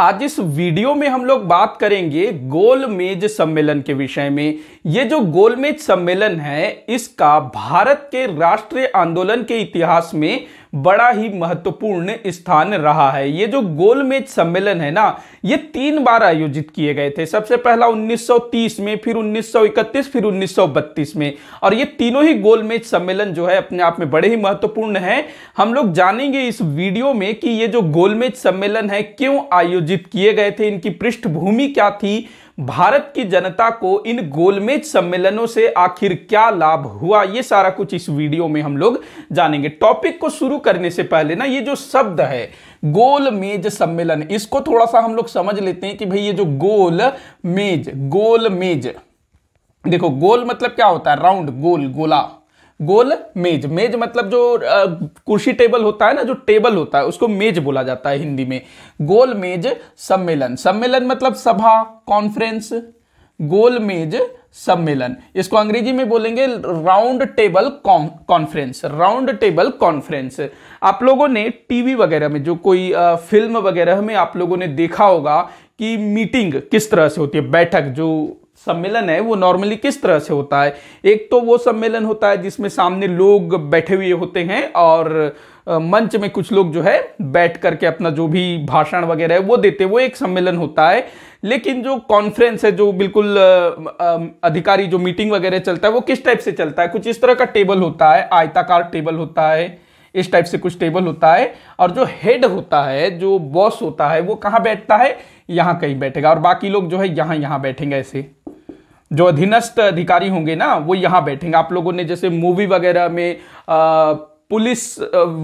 आज इस वीडियो में हम लोग बात करेंगे गोलमेज सम्मेलन के विषय में ये जो गोलमेज सम्मेलन है इसका भारत के राष्ट्रीय आंदोलन के इतिहास में बड़ा ही महत्वपूर्ण स्थान रहा है ये जो गोलमेज सम्मेलन है ना ये तीन बार आयोजित किए गए थे सबसे पहला 1930 में फिर 1931 फिर 1932 में और ये तीनों ही गोलमेज सम्मेलन जो है अपने आप में बड़े ही महत्वपूर्ण है हम लोग जानेंगे इस वीडियो में कि ये जो गोलमेज सम्मेलन है क्यों आयोजित किए गए थे इनकी पृष्ठभूमि क्या थी भारत की जनता को इन गोलमेज सम्मेलनों से आखिर क्या लाभ हुआ ये सारा कुछ इस वीडियो में हम लोग जानेंगे टॉपिक को शुरू करने से पहले ना ये जो शब्द है गोल मेज सम्मेलन इसको थोड़ा सा हम लोग समझ लेते हैं कि भाई ये जो गोल मेज गोल मेज देखो गोल मतलब क्या होता है राउंड गोल गोला गोल मेज मेज मतलब जो कुर्सी टेबल होता है ना जो टेबल होता है उसको मेज बोला जाता है हिंदी में गोल मेज सम्मेलन सम्मेलन मतलब सभा कॉन्फ्रेंस गोल मेज सम्मेलन इसको अंग्रेजी में बोलेंगे round table conference round table conference आप लोगों ने टीवी वगैरह में जो कोई फिल्म वगैरह में आप लोगों ने देखा होगा कि मीटिंग किस तरह से होती है बैठक जो सम्मेलन है वो नॉर्मली किस तरह से होता है एक तो वो सम्मेलन होता है जिसमें सामने लोग बैठे हुए होते हैं और मंच में कुछ लोग जो है बैठ करके अपना जो भी भाषण वगैरह है वो देते वो एक सम्मेलन होता है लेकिन जो कॉन्फ्रेंस है जो बिल्कुल अधिकारी जो मीटिंग वगैरह चलता है वो किस टाइप से चलता है कुछ इस तरह का टेबल होता है आयताकार टेबल होता है इस टाइप से कुछ टेबल होता है और जो हेड होता है जो बॉस होता है वो कहाँ बैठता है यहाँ कहीं बैठेगा और बाकी लोग जो है यहाँ यहाँ बैठेंगे ऐसे जो अधीनस्थ अधिकारी होंगे ना वो यहाँ बैठेंगे आप लोगों ने जैसे मूवी वगैरह में पुलिस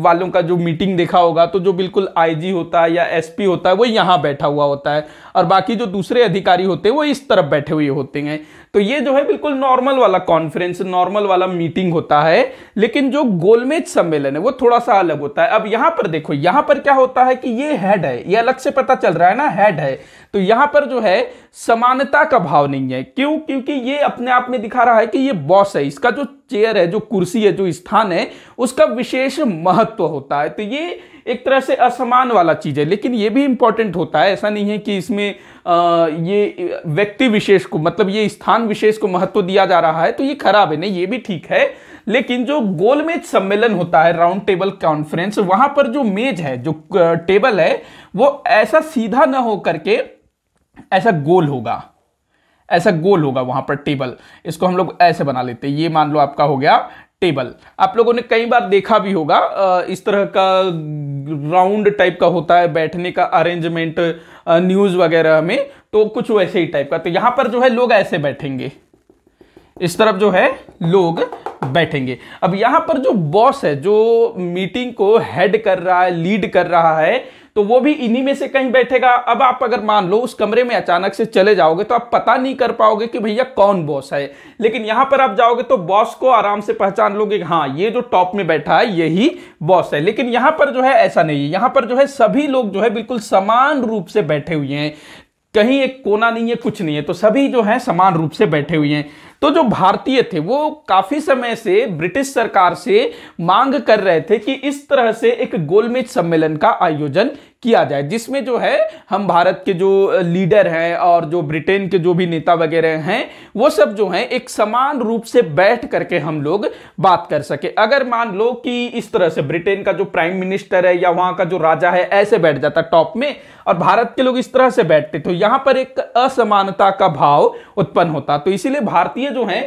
वालों का जो मीटिंग देखा होगा तो जो बिल्कुल आईजी होता है या एसपी होता है वो यहाँ बैठा हुआ होता है और बाकी जो दूसरे अधिकारी होते हैं वो इस तरफ बैठे हुए होते हैं तो ये जो है बिल्कुल नॉर्मल वाला कॉन्फ्रेंस नॉर्मल वाला मीटिंग होता है लेकिन जो गोलमेज सम्मेलन है वो थोड़ा सा अलग होता है अब यहां पर देखो यहां पर क्या होता है कि ये हेड है ये अलग से पता चल रहा है ना हेड है तो यहां पर जो है समानता का भाव नहीं है क्यों क्योंकि ये अपने आप में दिखा रहा है कि ये बॉस है इसका जो चेयर है जो कुर्सी है जो स्थान है उसका विशेष महत्व होता है तो ये एक तरह से असमान वाला चीज़ है लेकिन ये भी इंपॉर्टेंट होता है ऐसा नहीं है कि इसमें आ, ये व्यक्ति विशेष को मतलब ये स्थान विशेष को महत्व दिया जा रहा है तो ये खराब है नहीं ये भी ठीक है लेकिन जो गोलमेज सम्मेलन होता है राउंड टेबल कॉन्फ्रेंस वहां पर जो मेज है जो टेबल है वो ऐसा सीधा ना हो करके ऐसा गोल होगा ऐसा गोल होगा वहां पर टेबल इसको हम लोग ऐसे बना लेते हैं ये मान लो आपका हो गया टेबल आप लोगों ने कई बार देखा भी होगा इस तरह का राउंड टाइप का होता है बैठने का अरेंजमेंट न्यूज वगैरह में तो कुछ वैसे ही टाइप का तो यहां पर जो है लोग ऐसे बैठेंगे इस तरफ जो है लोग बैठेंगे अब यहां पर जो बॉस है जो मीटिंग को हेड कर रहा है लीड कर रहा है तो वो भी इन्हीं में से कहीं बैठेगा अब आप अगर मान लो उस कमरे में अचानक से चले जाओगे तो आप पता नहीं कर पाओगे कि भैया कौन बॉस है लेकिन यहां पर आप जाओगे तो बॉस को आराम से पहचान लोगे हाँ ये जो टॉप में बैठा है यही बॉस है लेकिन यहां पर जो है ऐसा नहीं है यहां पर जो है सभी लोग जो है बिल्कुल समान रूप से बैठे हुए हैं कहीं एक कोना नहीं है कुछ नहीं है तो सभी जो है समान रूप से बैठे हुए हैं तो जो भारतीय थे वो काफी समय से ब्रिटिश सरकार से मांग कर रहे थे कि इस तरह से एक गोलमेज सम्मेलन का आयोजन किया जाए जिसमें जो है हम भारत के जो लीडर हैं और जो ब्रिटेन के जो भी नेता वगैरह हैं वो सब जो हैं एक समान रूप से बैठ करके हम लोग बात कर सके अगर मान लो कि इस तरह से ब्रिटेन का जो प्राइम मिनिस्टर है या वहां का जो राजा है ऐसे बैठ जाता टॉप में और भारत के लोग इस तरह से बैठते तो यहां पर एक असमानता का भाव उत्पन्न होता तो इसीलिए भारतीय जो है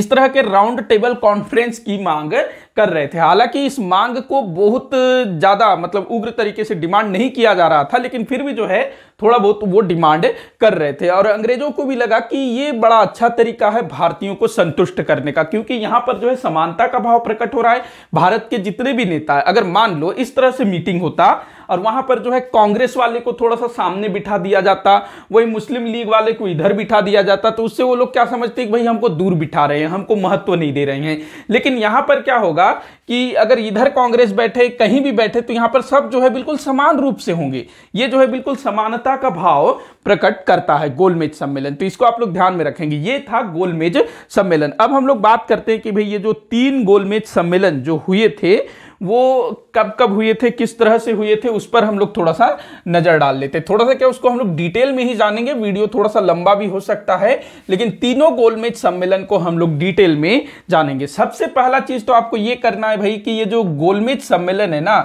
इस तरह के राउंड टेबल कॉन्फ्रेंस की मांग कर रहे थे हालांकि इस मांग को बहुत ज़्यादा मतलब उग्र तरीके से डिमांड नहीं किया जा रहा था लेकिन फिर भी जो है थोड़ा बहुत वो डिमांड कर रहे थे और अंग्रेजों को भी लगा कि ये बड़ा अच्छा तरीका है भारतीयों को संतुष्ट करने का क्योंकि यहां पर जो है समानता का भाव प्रकट हो रहा है भारत के जितने भी नेता है अगर मान लो इस तरह से मीटिंग होता और वहां पर जो है कांग्रेस वाले को थोड़ा सा सामने बिठा दिया जाता वही मुस्लिम लीग वाले को इधर बिठा दिया जाता तो उससे वो लोग क्या समझते कि भाई हमको दूर बिठा रहे हैं हमको महत्व नहीं दे रहे हैं लेकिन यहां पर क्या होगा होगा कि अगर इधर कांग्रेस बैठे कहीं भी बैठे तो यहां पर सब जो है बिल्कुल समान रूप से होंगे ये जो है बिल्कुल समानता का भाव प्रकट करता है गोलमेज सम्मेलन तो इसको आप लोग ध्यान में रखेंगे ये था गोलमेज सम्मेलन अब हम लोग बात करते हैं कि भाई ये जो तीन गोलमेज सम्मेलन जो हुए थे वो कब कब हुए थे किस तरह से हुए थे उस पर हम लोग थोड़ा सा नज़र डाल लेते थोड़ा सा क्या उसको हम लोग डिटेल में ही जानेंगे वीडियो थोड़ा सा लंबा भी हो सकता है लेकिन तीनों गोलमेज सम्मेलन को हम लोग डिटेल में जानेंगे सबसे पहला चीज़ तो आपको ये करना है भाई कि ये जो गोलमेज सम्मेलन है ना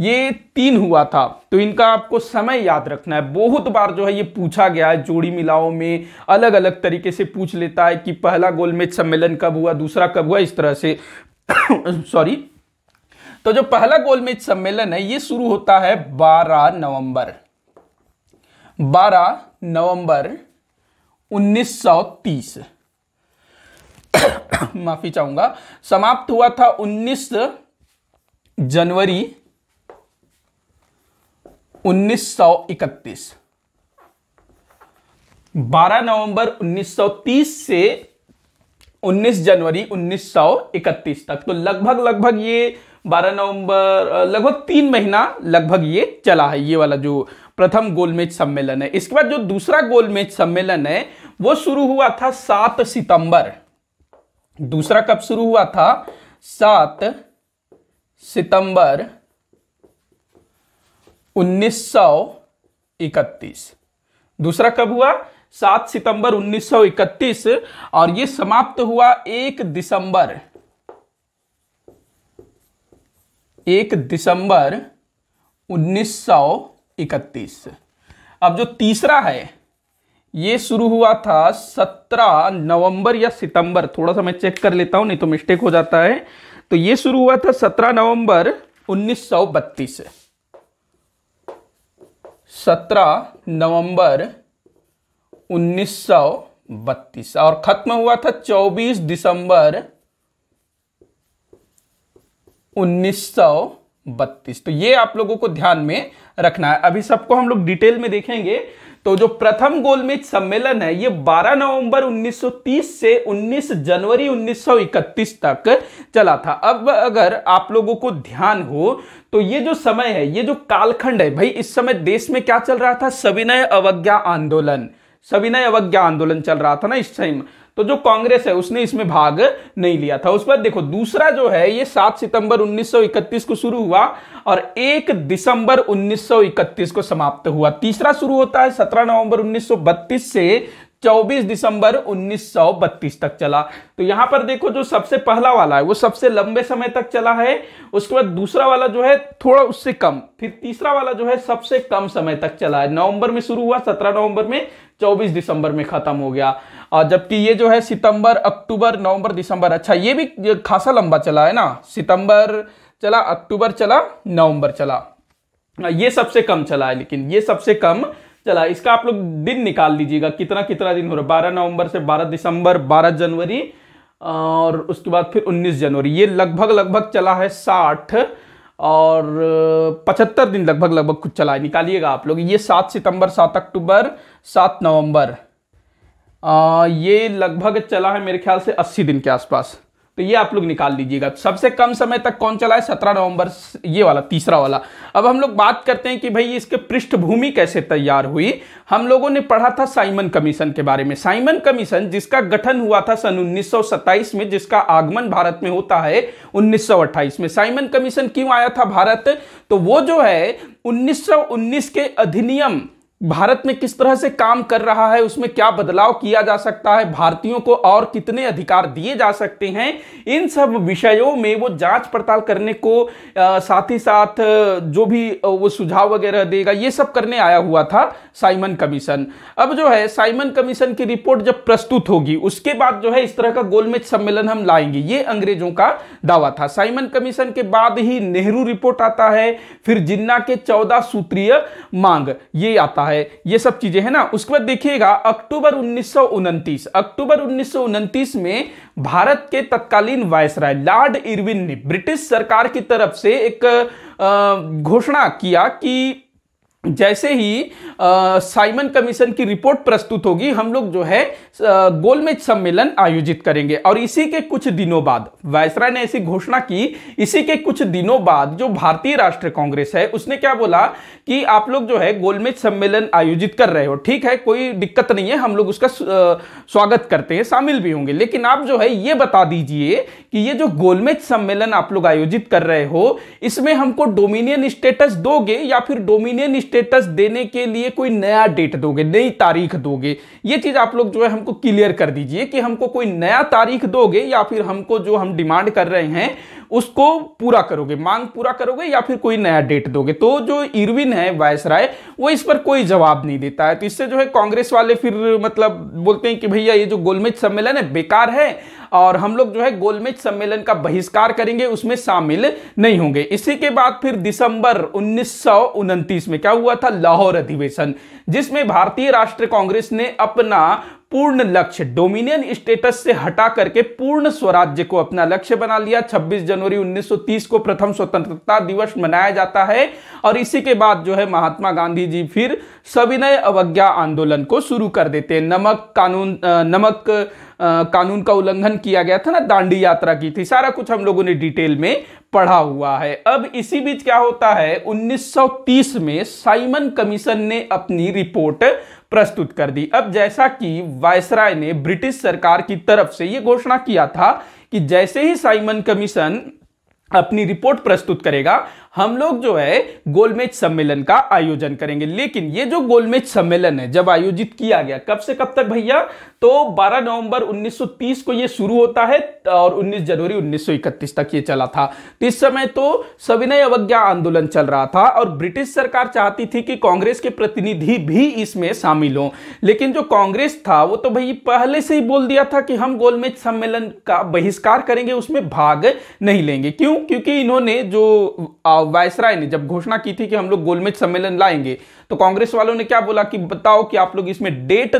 ये तीन हुआ था तो इनका आपको समय याद रखना है बहुत बार जो है ये पूछा गया है जोड़ी मिलाओं में अलग अलग तरीके से पूछ लेता है कि पहला गोलमेज सम्मेलन कब हुआ दूसरा कब हुआ इस तरह से सॉरी तो जो पहला गोलमेज सम्मेलन है ये शुरू होता है 12 नवंबर 12 नवंबर 1930 माफी चाहूंगा समाप्त हुआ था 19 जनवरी 1931 12 नवंबर 1930 से 19 जनवरी 1931 तक तो लगभग लगभग ये 12 नवंबर लगभग तीन महीना लगभग ये चला है ये वाला जो प्रथम गोलमेज सम्मेलन है इसके बाद जो दूसरा गोलमेज सम्मेलन है वो शुरू हुआ था सात सितंबर दूसरा कब शुरू हुआ था सात सितंबर 1931 दूसरा कब हुआ सात सितंबर 1931 और ये समाप्त हुआ एक दिसंबर एक दिसंबर 1931 अब जो तीसरा है ये शुरू हुआ था 17 नवंबर या सितंबर थोड़ा सा मैं चेक कर लेता हूं नहीं तो मिस्टेक हो जाता है तो ये शुरू हुआ था 17 नवंबर 1932 17 नवंबर 1932 और खत्म हुआ था 24 दिसंबर उन्नीस बत्तीस तो ये आप लोगों को ध्यान में रखना है अभी सबको हम लोग डिटेल में देखेंगे तो जो प्रथम गोलमेज सम्मेलन है ये 12 नवंबर 1930 से 19 जनवरी 1931 तक चला था अब अगर आप लोगों को ध्यान हो तो ये जो समय है ये जो कालखंड है भाई इस समय देश में क्या चल रहा था सविनय अवज्ञा आंदोलन सविनय अवज्ञा आंदोलन चल रहा था ना इस टाइम तो जो कांग्रेस है उसने इसमें भाग नहीं लिया था उस पर देखो दूसरा जो है ये 7 सितंबर 1931 को शुरू हुआ और 1 दिसंबर 1931 को समाप्त हुआ तीसरा शुरू होता है 17 नवंबर 1932 से 24 दिसंबर 1932 तक चला तो यहां पर देखो जो सबसे पहला वाला है वो सबसे लंबे समय तक चला है उसके बाद दूसरा वाला जो है थोड़ा उससे कम फिर तीसरा वाला जो है सबसे कम समय तक चला है नवंबर में शुरू हुआ 17 नवंबर में 24 दिसंबर में खत्म हो गया और जबकि ये जो है सितंबर अक्टूबर नवंबर दिसंबर अच्छा ये भी खासा लंबा चला है ना सितंबर चला अक्टूबर चला नवंबर चला ये सबसे कम चला है लेकिन ये सबसे कम चला इसका आप लोग दिन निकाल लीजिएगा कितना कितना दिन हो रहा है बारह नवंबर से बारह दिसंबर बारह जनवरी और उसके बाद फिर उन्नीस जनवरी ये लगभग लगभग चला है साठ और पचहत्तर दिन लगभग लगभग कुछ चला है निकालिएगा आप लोग ये सात सितंबर सात अक्टूबर सात नवंबर आ, ये लगभग चला है मेरे ख्याल से अस्सी दिन के आसपास तो ये आप लोग निकाल लीजिएगा तो सबसे कम समय तक कौन चला है सत्रह नवंबर ये वाला तीसरा वाला अब हम लोग बात करते हैं कि भाई इसके पृष्ठभूमि कैसे तैयार हुई हम लोगों ने पढ़ा था साइमन कमीशन के बारे में साइमन कमीशन जिसका गठन हुआ था सन 1927 में जिसका आगमन भारत में होता है 1928 में साइमन कमीशन क्यों आया था भारत तो वो जो है 1919 के अधिनियम भारत में किस तरह से काम कर रहा है उसमें क्या बदलाव किया जा सकता है भारतीयों को और कितने अधिकार दिए जा सकते हैं इन सब विषयों में वो जांच पड़ताल करने को आ, साथ ही साथ जो भी वो सुझाव वगैरह देगा ये सब करने आया हुआ था साइमन कमीशन अब जो है साइमन कमीशन की रिपोर्ट जब प्रस्तुत होगी उसके बाद जो है इस तरह का गोलमेज सम्मेलन हम लाएंगे ये अंग्रेजों का दावा था साइमन कमीशन के बाद ही नेहरू रिपोर्ट आता है फिर जिन्ना के चौदह सूत्रीय मांग ये आता है है ये सब चीजें है ना उसके बाद देखिएगा अक्टूबर उन्नीस अक्टूबर उन्नीस में भारत के तत्कालीन वायसराय लॉर्ड इरविन ने ब्रिटिश सरकार की तरफ से एक घोषणा किया कि जैसे ही साइमन कमीशन की रिपोर्ट प्रस्तुत होगी हम लोग जो है गोलमेज सम्मेलन आयोजित करेंगे और इसी के कुछ दिनों बाद वायसराय ने ऐसी घोषणा की इसी के कुछ दिनों बाद जो भारतीय राष्ट्रीय कांग्रेस है उसने क्या बोला कि आप लोग जो है गोलमेज सम्मेलन आयोजित कर रहे हो ठीक है कोई दिक्कत नहीं है हम लोग उसका स्वागत करते हैं शामिल भी होंगे लेकिन आप जो है ये बता दीजिए कि ये जो गोलमेज सम्मेलन आप लोग आयोजित कर रहे हो इसमें हमको डोमिनियन स्टेटस दोगे या फिर डोमिनियन स्टेटस देने के लिए कोई नया डेट दोगे नई तारीख दोगे ये चीज़ आप लोग जो है हमको क्लियर कर दीजिए कि हमको कोई नया तारीख दोगे या फिर हमको जो हम डिमांड कर रहे हैं उसको पूरा करोगे मांग पूरा करोगे या फिर कोई नया डेट दोगे तो जो इरविन है वायस राय वो इस पर कोई जवाब नहीं देता है तो इससे जो है कांग्रेस वाले फिर मतलब बोलते हैं कि भैया ये जो गोलमेज सम्मेलन है बेकार है और हम लोग जो है गोलमेज सम्मेलन का बहिष्कार करेंगे उसमें शामिल नहीं होंगे इसी के बाद फिर दिसंबर उन्नीस में क्या हुआ था लाहौर अधिवेशन जिसमें भारतीय राष्ट्रीय कांग्रेस ने अपना पूर्ण लक्ष्य डोमिनियन स्टेटस से हटा करके पूर्ण स्वराज्य को अपना लक्ष्य बना लिया 26 जनवरी 1930 को प्रथम स्वतंत्रता दिवस मनाया जाता है और इसी के बाद जो है महात्मा गांधी जी फिर सविनय अवज्ञा आंदोलन को शुरू कर देते हैं नमक कानून नमक कानून का उल्लंघन किया गया था ना दांडी यात्रा की थी सारा कुछ हम लोगों ने डिटेल में पढ़ा हुआ है अब इसी बीच क्या होता है 1930 में साइमन कमीशन ने अपनी रिपोर्ट प्रस्तुत कर दी अब जैसा कि वायसराय ने ब्रिटिश सरकार की तरफ से यह घोषणा किया था कि जैसे ही साइमन कमीशन अपनी रिपोर्ट प्रस्तुत करेगा हम लोग जो है गोलमेज सम्मेलन का आयोजन करेंगे लेकिन ये जो गोलमेज सम्मेलन है जब आयोजित किया गया कब से कब तक भैया तो 12 नवंबर 1930 को ये शुरू होता है और 19 जनवरी 1931 तक ये चला था तो इस समय तो सविनय अवज्ञा आंदोलन चल रहा था और ब्रिटिश सरकार चाहती थी कि कांग्रेस के प्रतिनिधि भी इसमें शामिल हों लेकिन जो कांग्रेस था वो तो भाई पहले से ही बोल दिया था कि हम गोलमेज सम्मेलन का बहिष्कार करेंगे उसमें भाग नहीं लेंगे क्यों क्योंकि इन्होंने जो वायसराय ने जब घोषणा की थी कि हम लोग गोलमेज सम्मेलन लाएंगे तो कांग्रेस वालों ने क्या बोला कि बताओ कि आप लोग इसमें डेट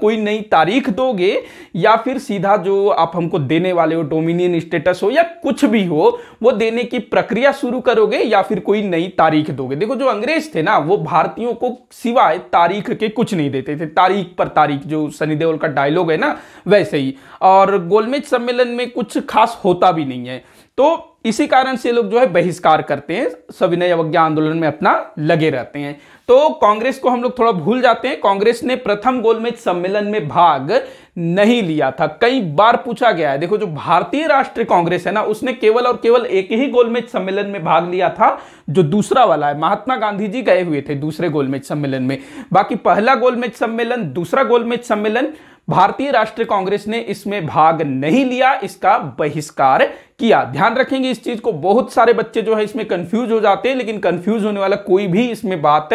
कोई नई तारीख दोगे या फिर सीधा जो आप हमको देने वाले हो डोमिनियन स्टेटस हो या कुछ भी हो वो देने की प्रक्रिया शुरू करोगे या फिर कोई नई तारीख दोगे देखो जो अंग्रेज थे ना वो भारतीयों को सिवाय तारीख के कुछ नहीं देते थे तारीख पर तारीख जो सनी देओल का डायलॉग है ना वैसे ही और गोलमेज सम्मेलन में कुछ खास होता भी नहीं है तो इसी कारण से लोग जो है बहिष्कार करते हैं सविनय अवज्ञा आंदोलन में अपना लगे रहते हैं तो कांग्रेस को हम लोग थोड़ा भूल जाते हैं कांग्रेस ने प्रथम गोलमेज सम्मेलन में भाग नहीं लिया था कई बार पूछा गया है देखो जो भारतीय राष्ट्रीय कांग्रेस है ना उसने केवल और केवल एक ही गोलमेज सम्मेलन में भाग लिया था जो दूसरा वाला है महात्मा गांधी जी गए हुए थे दूसरे गोलमेज सम्मेलन में बाकी पहला गोलमेज सम्मेलन दूसरा गोलमेज सम्मेलन भारतीय राष्ट्रीय कांग्रेस ने इसमें भाग नहीं लिया इसका बहिष्कार किया ध्यान रखेंगे इस चीज को बहुत सारे बच्चे जो है इसमें कंफ्यूज हो जाते हैं लेकिन कंफ्यूज होने वाला कोई भी इसमें बात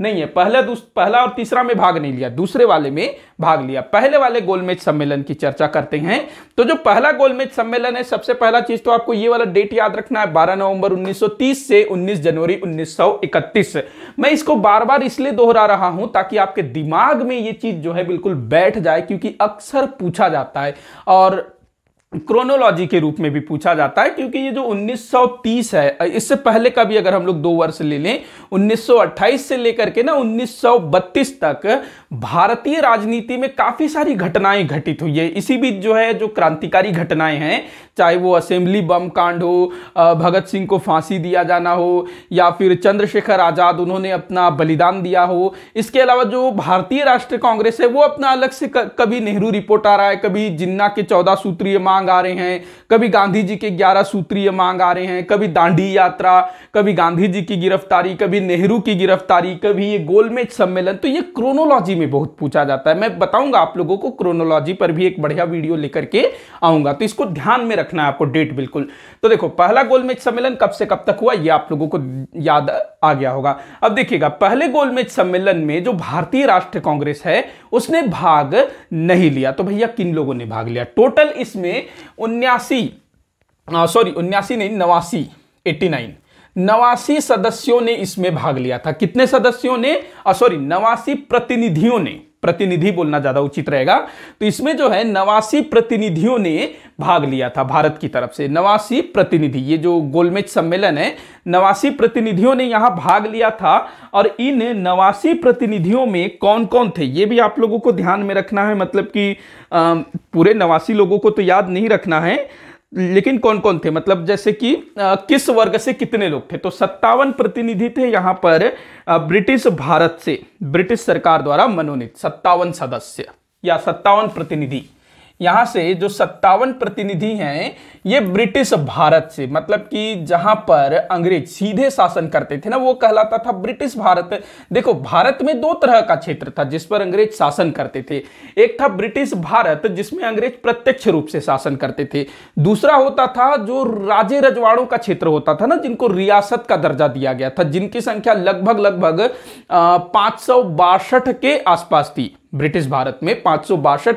नहीं है पहला पहला और तीसरा में भाग नहीं लिया दूसरे वाले में भाग लिया पहले वाले गोलमेज सम्मेलन की चर्चा करते हैं तो जो पहला गोलमेज सम्मेलन है सबसे पहला चीज तो आपको ये वाला डेट याद रखना है बारह नवंबर उन्नीस से उन्नीस जनवरी उन्नीस मैं इसको बार बार इसलिए दोहरा रहा हूं ताकि आपके दिमाग में ये चीज जो है बिल्कुल बैठ जाए क्योंकि अक्सर पूछा जाता है और क्रोनोलॉजी के रूप में भी पूछा जाता है क्योंकि ये जो 1930 है इससे पहले का भी अगर हम लोग दो वर्ष ले लें 1928 से लेकर के ना 1932 तक भारतीय राजनीति में काफ़ी सारी घटनाएं घटित हुई है इसी बीच जो है जो क्रांतिकारी घटनाएं हैं चाहे वो असेंबली बम कांड हो भगत सिंह को फांसी दिया जाना हो या फिर चंद्रशेखर आज़ाद उन्होंने अपना बलिदान दिया हो इसके अलावा जो भारतीय राष्ट्रीय कांग्रेस है वो अपना अलग से कभी नेहरू रिपोर्ट आ रहा है कभी जिन्ना के चौदह सूत्रीय मांग मांग आ रहे हैं कभी गांधी जी के ग्यारह सूत्रीय मांग आ रहे हैं कभी दांडी यात्रा कभी गांधी जी की गिरफ्तारी कभी नेहरू की गिरफ्तारी कभी ये गोलमेज सम्मेलन तो ये क्रोनोलॉजी में बहुत पूछा जाता है मैं बताऊंगा आप लोगों को क्रोनोलॉजी पर भी एक बढ़िया वीडियो लेकर के आऊंगा तो इसको ध्यान में रखना है आपको डेट बिल्कुल तो देखो पहला गोलमेज सम्मेलन कब से कब तक हुआ ये आप लोगों को याद आ गया होगा अब देखिएगा पहले गोलमेज सम्मेलन में जो भारतीय राष्ट्रीय कांग्रेस है उसने भाग नहीं लिया तो भैया किन लोगों ने भाग लिया टोटल इसमें उन्यासी सॉरी उन्यासी नहीं नवासी एट्टी नाइन नवासी सदस्यों ने इसमें भाग लिया था कितने सदस्यों ने सॉरी नवासी प्रतिनिधियों ने प्रतिनिधि बोलना ज़्यादा उचित रहेगा तो इसमें जो है नवासी प्रतिनिधियों ने भाग लिया था भारत की तरफ से नवासी प्रतिनिधि ये जो गोलमेज सम्मेलन है नवासी प्रतिनिधियों ने यहाँ भाग लिया था और इन नवासी प्रतिनिधियों में कौन कौन थे ये भी आप लोगों को ध्यान में रखना है मतलब कि पूरे नवासी लोगों को तो याद नहीं रखना है लेकिन कौन कौन थे मतलब जैसे कि किस वर्ग से कितने लोग थे तो सत्तावन प्रतिनिधि थे यहां पर ब्रिटिश भारत से ब्रिटिश सरकार द्वारा मनोनीत सत्तावन सदस्य या सत्तावन प्रतिनिधि यहाँ से जो सत्तावन प्रतिनिधि हैं ये ब्रिटिश भारत से मतलब कि जहां पर अंग्रेज सीधे शासन करते थे ना वो कहलाता था ब्रिटिश भारत देखो भारत में दो तरह का क्षेत्र था जिस पर अंग्रेज शासन करते थे एक था ब्रिटिश भारत जिसमें अंग्रेज प्रत्यक्ष रूप से शासन करते थे दूसरा होता था जो राजे रजवाड़ों का क्षेत्र होता था ना जिनको रियासत का दर्जा दिया गया था जिनकी संख्या लगभग लगभग पांच के आसपास थी ब्रिटिश भारत में पांच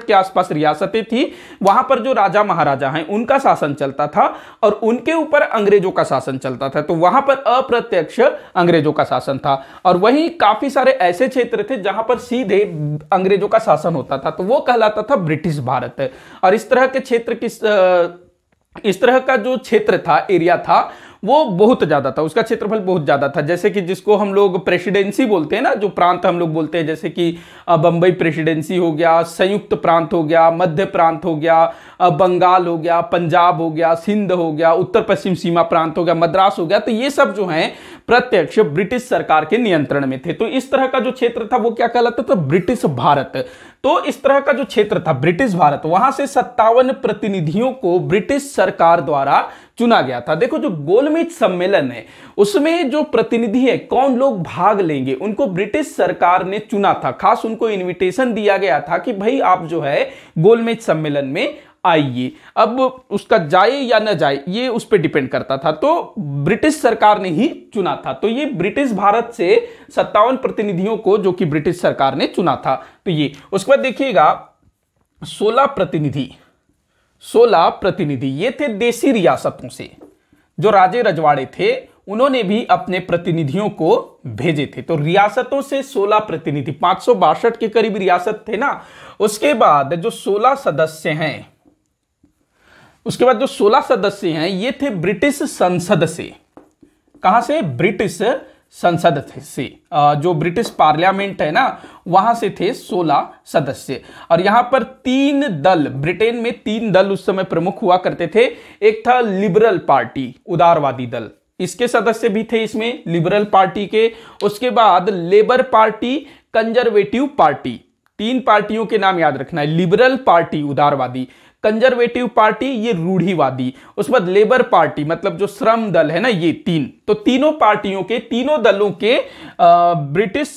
के आसपास रियासतें थी वहां पर जो राजा महाराजा हैं उनका शासन चलता था और उनके ऊपर अंग्रेजों का शासन चलता था तो वहां पर अप्रत्यक्ष अंग्रेजों का शासन था और वहीं काफी सारे ऐसे क्षेत्र थे जहां पर सीधे अंग्रेजों का शासन होता था तो वो कहलाता था ब्रिटिश भारत और इस तरह के क्षेत्र किस इस तरह का जो क्षेत्र था एरिया था वो बहुत ज़्यादा था उसका क्षेत्रफल बहुत ज़्यादा था जैसे कि जिसको हम लोग प्रेसिडेंसी बोलते हैं ना जो प्रांत हम लोग बोलते हैं जैसे कि बम्बई प्रेसिडेंसी हो गया संयुक्त प्रांत हो गया मध्य प्रांत हो गया बंगाल हो गया पंजाब हो गया सिंध हो गया उत्तर पश्चिम सीमा प्रांत हो गया मद्रास हो गया तो ये सब जो है प्रत्यक्ष ब्रिटिश सरकार के नियंत्रण में थे तो इस तरह का जो क्षेत्र था वो क्या कहलाता था ब्रिटिश भारत तो इस तरह का जो क्षेत्र था ब्रिटिश भारत वहां से सत्तावन प्रतिनिधियों को ब्रिटिश सरकार द्वारा चुना गया था देखो जो गोलमेज सम्मेलन है उसमें जो प्रतिनिधि है कौन लोग भाग लेंगे उनको ब्रिटिश सरकार ने चुना था खास उनको इनविटेशन दिया गया था कि भाई आप जो है गोलमेज सम्मेलन में आइए अब उसका जाए या ना जाए ये उस पर डिपेंड करता था तो ब्रिटिश सरकार ने ही चुना था तो ये ब्रिटिश भारत से सत्तावन प्रतिनिधियों को जो कि ब्रिटिश सरकार ने चुना था तो ये उसके बाद देखिएगा सोलह प्रतिनिधि सोलह प्रतिनिधि ये थे देशी रियासतों से जो राजे रजवाड़े थे उन्होंने भी अपने प्रतिनिधियों को भेजे थे तो रियासतों से 16 प्रतिनिधि पांच के करीब रियासत थे ना उसके बाद जो 16 सदस्य हैं उसके बाद जो 16 सदस्य हैं ये थे ब्रिटिश संसद से कहां से ब्रिटिश संसद से जो ब्रिटिश पार्लियामेंट है ना वहां से थे 16 सदस्य और यहां पर तीन दल ब्रिटेन में तीन दल उस समय प्रमुख हुआ करते थे एक था लिबरल पार्टी उदारवादी दल इसके सदस्य भी थे इसमें लिबरल पार्टी के उसके बाद लेबर पार्टी कंजर्वेटिव पार्टी तीन पार्टियों के नाम याद रखना है लिबरल पार्टी उदारवादी कंजर्वेटिव पार्टी ये रूढ़ीवादी उसके बाद लेबर पार्टी मतलब जो श्रम दल है ना ये तीन तो तीनों पार्टियों के तीनों दलों के ब्रिटिश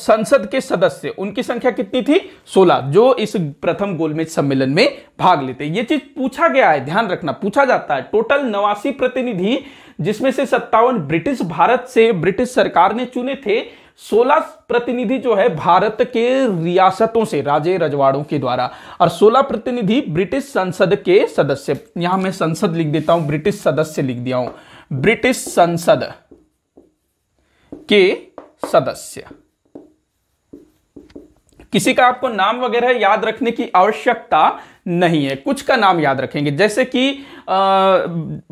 संसद के सदस्य उनकी संख्या कितनी थी 16 जो इस प्रथम गोलमेज सम्मेलन में भाग लेते ये चीज पूछा गया है ध्यान रखना पूछा जाता है टोटल नवासी प्रतिनिधि जिसमें से सत्तावन ब्रिटिश भारत से ब्रिटिश सरकार ने चुने थे 16 प्रतिनिधि जो है भारत के रियासतों से राजे रजवाड़ों के द्वारा और 16 प्रतिनिधि ब्रिटिश संसद के सदस्य यहां मैं संसद लिख देता हूं ब्रिटिश सदस्य लिख दिया हूं ब्रिटिश संसद के सदस्य किसी का आपको नाम वगैरह याद रखने की आवश्यकता नहीं है कुछ का नाम याद रखेंगे जैसे कि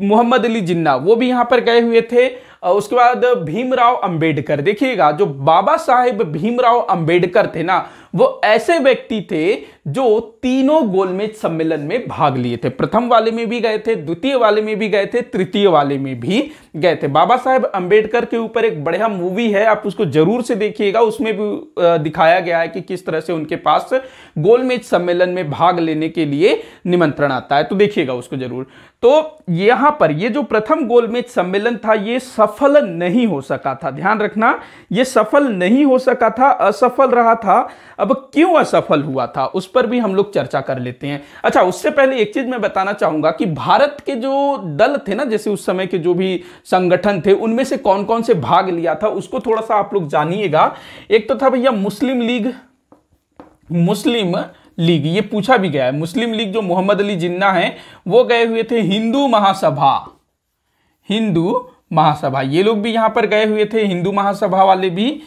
मोहम्मद अली जिन्ना वो भी यहां पर गए हुए थे उसके बाद भीमराव अंबेडकर देखिएगा जो बाबा साहेब भीमराव अंबेडकर थे ना वो ऐसे व्यक्ति थे जो तीनों गोलमेज सम्मेलन में भाग लिए थे प्रथम वाले में भी गए थे द्वितीय वाले में भी गए थे तृतीय वाले में भी गए थे बाबा साहेब अंबेडकर के ऊपर एक बढ़िया मूवी है आप उसको जरूर से देखिएगा उसमें भी दिखाया गया है कि किस तरह से उनके पास गोलमेज सम्मेलन में भाग लेने के लिए निमंत्रण आता है तो देखिएगा उसको जरूर तो यहां पर ये जो प्रथम गोलमेज सम्मेलन था ये सफ सफल नहीं हो सका था ध्यान रखना ये सफल नहीं हो सका था असफल रहा था अब क्यों असफल हुआ था उस पर भी हम लोग चर्चा कर लेते हैं अच्छा उससे पहले एक चीज मैं बताना चाहूंगा कि भारत के जो दल थे ना जैसे उस समय के जो भी संगठन थे उनमें से कौन कौन से भाग लिया था उसको थोड़ा सा आप लोग जानिएगा एक तो था भैया मुस्लिम लीग मुस्लिम लीग ये पूछा भी गया है मुस्लिम लीग जो मोहम्मद अली जिन्ना है वो गए हुए थे हिंदू महासभा हिंदू महासभा ये लोग भी यहाँ पर गए हुए थे हिंदू महासभा वाले भी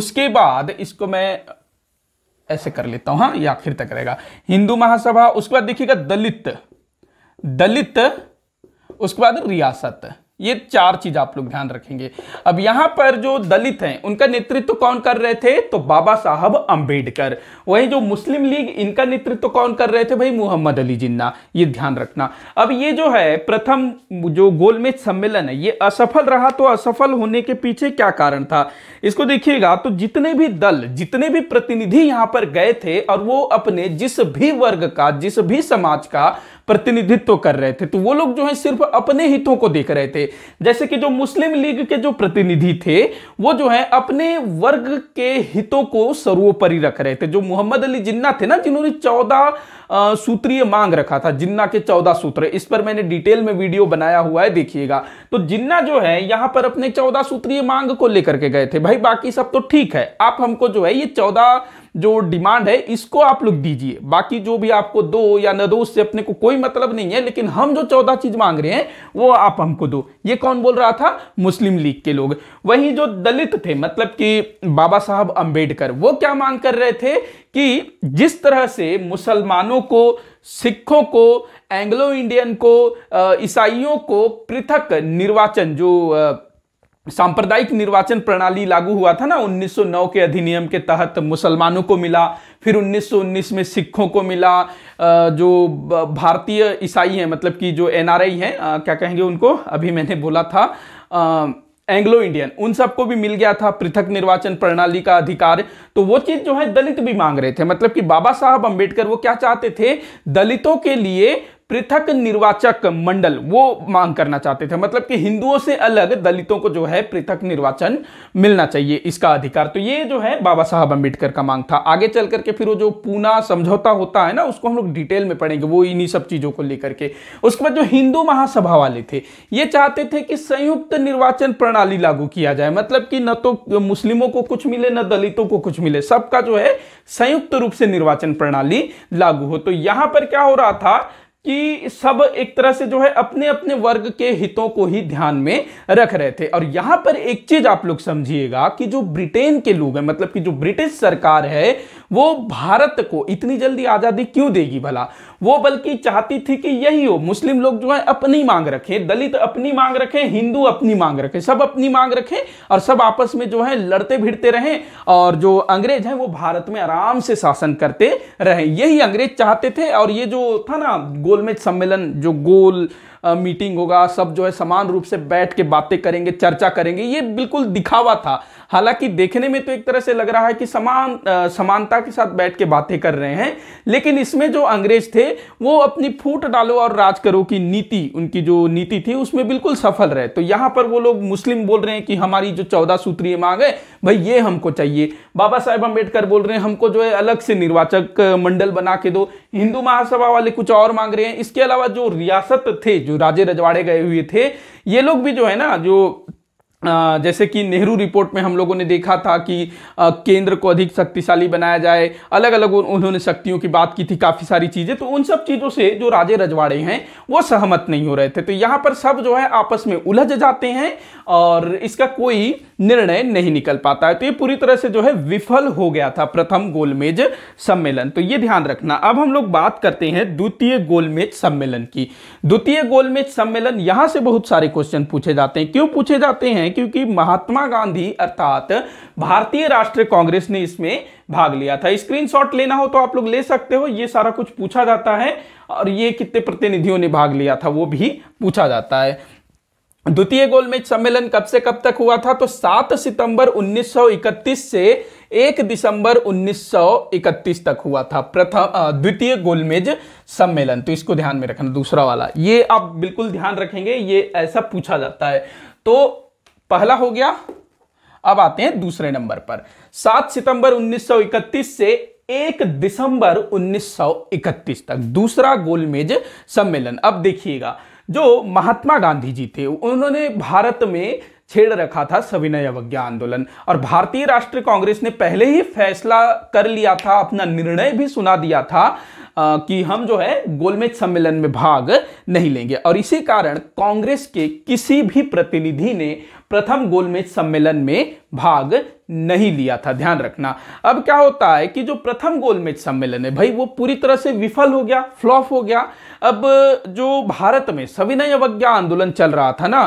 उसके बाद इसको मैं ऐसे कर लेता हूँ हाँ ये आखिर तक रहेगा हिंदू महासभा उसके बाद देखिएगा दलित दलित उसके बाद रियासत ये चार चीज आप लोग ध्यान रखेंगे अब यहां पर जो दलित हैं उनका नेतृत्व कौन कर रहे थे तो बाबा साहब अंबेडकर वहीं जो मुस्लिम लीग इनका नेतृत्व कौन कर रहे थे भाई मोहम्मद अली जिन्ना ये ध्यान रखना अब ये जो है प्रथम जो गोलमेज सम्मेलन है ये असफल रहा तो असफल होने के पीछे क्या कारण था इसको देखिएगा तो जितने भी दल जितने भी प्रतिनिधि यहां पर गए थे और वो अपने जिस भी वर्ग का जिस भी समाज का प्रतिनिधित्व कर रहे थे तो वो लोग जो है सिर्फ अपने हितों को देख रहे थे जैसे कि जो मुस्लिम लीग के जो प्रतिनिधि थे वो जो है अपने वर्ग के हितों को सर्वोपरि रख रहे थे जो मोहम्मद अली जिन्ना थे ना जिन्होंने चौदह सूत्रीय मांग रखा था जिन्ना के चौदह सूत्र इस पर मैंने डिटेल में वीडियो बनाया हुआ है देखिएगा तो जिन्ना जो है यहां पर अपने चौदह सूत्रीय मांग को लेकर के गए थे भाई बाकी सब तो ठीक है आप हमको जो है ये चौदह जो डिमांड है इसको आप लोग दीजिए बाकी जो भी आपको दो या न दो उससे अपने को कोई मतलब नहीं है लेकिन हम जो चौदह चीज मांग रहे हैं वो आप हमको दो ये कौन बोल रहा था मुस्लिम लीग के लोग वही जो दलित थे मतलब कि बाबा साहब अंबेडकर वो क्या मांग कर रहे थे कि जिस तरह से मुसलमानों को सिखों को एंग्लो इंडियन को ईसाइयों को पृथक निर्वाचन जो सांप्रदायिक निर्वाचन प्रणाली लागू हुआ था ना 1909 के अधिनियम के तहत मुसलमानों को मिला फिर 1919 में सिखों को मिला जो भारतीय ईसाई हैं मतलब कि जो एनआरआई हैं क्या कहेंगे उनको अभी मैंने बोला था एंग्लो इंडियन उन सबको भी मिल गया था पृथक निर्वाचन प्रणाली का अधिकार तो वो चीज जो है दलित भी मांग रहे थे मतलब कि बाबा साहब अंबेडकर वो क्या चाहते थे दलितों के लिए पृथक निर्वाचक मंडल वो मांग करना चाहते थे मतलब कि हिंदुओं से अलग दलितों को जो है पृथक निर्वाचन मिलना चाहिए इसका अधिकार तो ये जो है बाबा साहब अंबेडकर का मांग था आगे चल करके फिर वो जो पूना समझौता होता है ना उसको हम लोग डिटेल में पढ़ेंगे वो इन्हीं सब चीज़ों को लेकर के उसके बाद जो हिंदू महासभा वाले थे ये चाहते थे कि संयुक्त निर्वाचन प्रणाली लागू किया जाए मतलब कि न तो मुस्लिमों को कुछ मिले न दलितों को कुछ मिले सबका जो है संयुक्त रूप से निर्वाचन प्रणाली लागू हो तो यहां पर क्या हो रहा था कि सब एक तरह से जो है अपने अपने वर्ग के हितों को ही ध्यान में रख रहे थे और यहां पर एक चीज आप लोग समझिएगा कि जो ब्रिटेन के लोग हैं मतलब कि जो ब्रिटिश सरकार है वो भारत को इतनी जल्दी आजादी क्यों देगी भला वो बल्कि चाहती थी कि यही हो मुस्लिम लोग जो है अपनी मांग रखें दलित अपनी मांग रखें हिंदू अपनी मांग रखें सब अपनी मांग रखें और सब आपस में जो है लड़ते भिड़ते रहें और जो अंग्रेज हैं वो भारत में आराम से शासन करते रहें यही अंग्रेज चाहते थे और ये जो था ना गोलमेज सम्मेलन जो गोल मीटिंग होगा सब जो है समान रूप से बैठ के बातें करेंगे चर्चा करेंगे ये बिल्कुल दिखावा था हालांकि देखने में तो एक तरह से लग रहा है कि समान समानता के साथ बैठ के बातें कर रहे हैं लेकिन इसमें जो अंग्रेज थे वो अपनी फूट डालो और राज करो की नीति उनकी जो नीति थी उसमें बिल्कुल सफल रहे तो यहाँ पर वो लोग मुस्लिम बोल रहे हैं कि हमारी जो चौदह सूत्रीय मांग है भाई ये हमको चाहिए बाबा साहेब अम्बेडकर बोल रहे हैं हमको जो है अलग से निर्वाचक मंडल बना के दो हिंदू महासभा वाले कुछ और मांग रहे हैं इसके अलावा जो रियासत थे जो जो राजे रजवाड़े गए हुए थे ये लोग भी जो है ना जो जैसे कि नेहरू रिपोर्ट में हम लोगों ने देखा था कि केंद्र को अधिक शक्तिशाली बनाया जाए अलग अलग उन्होंने शक्तियों की बात की थी काफ़ी सारी चीज़ें तो उन सब चीज़ों से जो राजे रजवाड़े हैं वो सहमत नहीं हो रहे थे तो यहाँ पर सब जो है आपस में उलझ जाते हैं और इसका कोई निर्णय नहीं निकल पाता है तो ये पूरी तरह से जो है विफल हो गया था प्रथम गोलमेज सम्मेलन तो ये ध्यान रखना अब हम लोग बात करते हैं द्वितीय गोलमेज सम्मेलन की द्वितीय गोलमेज सम्मेलन यहाँ से बहुत सारे क्वेश्चन पूछे जाते हैं क्यों पूछे जाते हैं क्योंकि महात्मा गांधी अर्थात भारतीय राष्ट्रीय कांग्रेस ने इसमें भाग लिया था स्क्रीनशॉट लेना हो तो आप लोग ले सकते हो ये सारा कुछ पूछा जाता है और ये कितने प्रतिनिधियों ने भाग लिया था वो भी पूछा जाता है द्वितीय गोलमेज सम्मेलन कब से कब तक हुआ था तो 7 सितंबर 1931 से 1 दिसंबर 1931 तक हुआ था प्रथम द्वितीय गोलमेज सम्मेलन तो इसको ध्यान में रखना दूसरा वाला ये आप बिल्कुल ध्यान रखेंगे ये ऐसा पूछा जाता है तो पहला हो गया अब आते हैं दूसरे नंबर पर सात सितंबर 1931 से एक दिसंबर 1931 तक दूसरा गोलमेज सम्मेलन अब देखिएगा जो महात्मा गांधी जी थे उन्होंने भारत में छेड़ रखा था सविनय अवज्ञा आंदोलन और भारतीय राष्ट्रीय कांग्रेस ने पहले ही फैसला कर लिया था अपना निर्णय भी सुना दिया था आ, कि हम जो है गोलमेज सम्मेलन में भाग नहीं लेंगे और इसी कारण कांग्रेस के किसी भी प्रतिनिधि ने प्रथम गोलमेज सम्मेलन में भाग नहीं लिया था ध्यान रखना अब क्या होता है कि जो प्रथम गोलमेज सम्मेलन है भाई वो पूरी तरह से विफल हो गया फ्लॉप हो गया अब जो भारत में सविनय अवज्ञा आंदोलन चल रहा था ना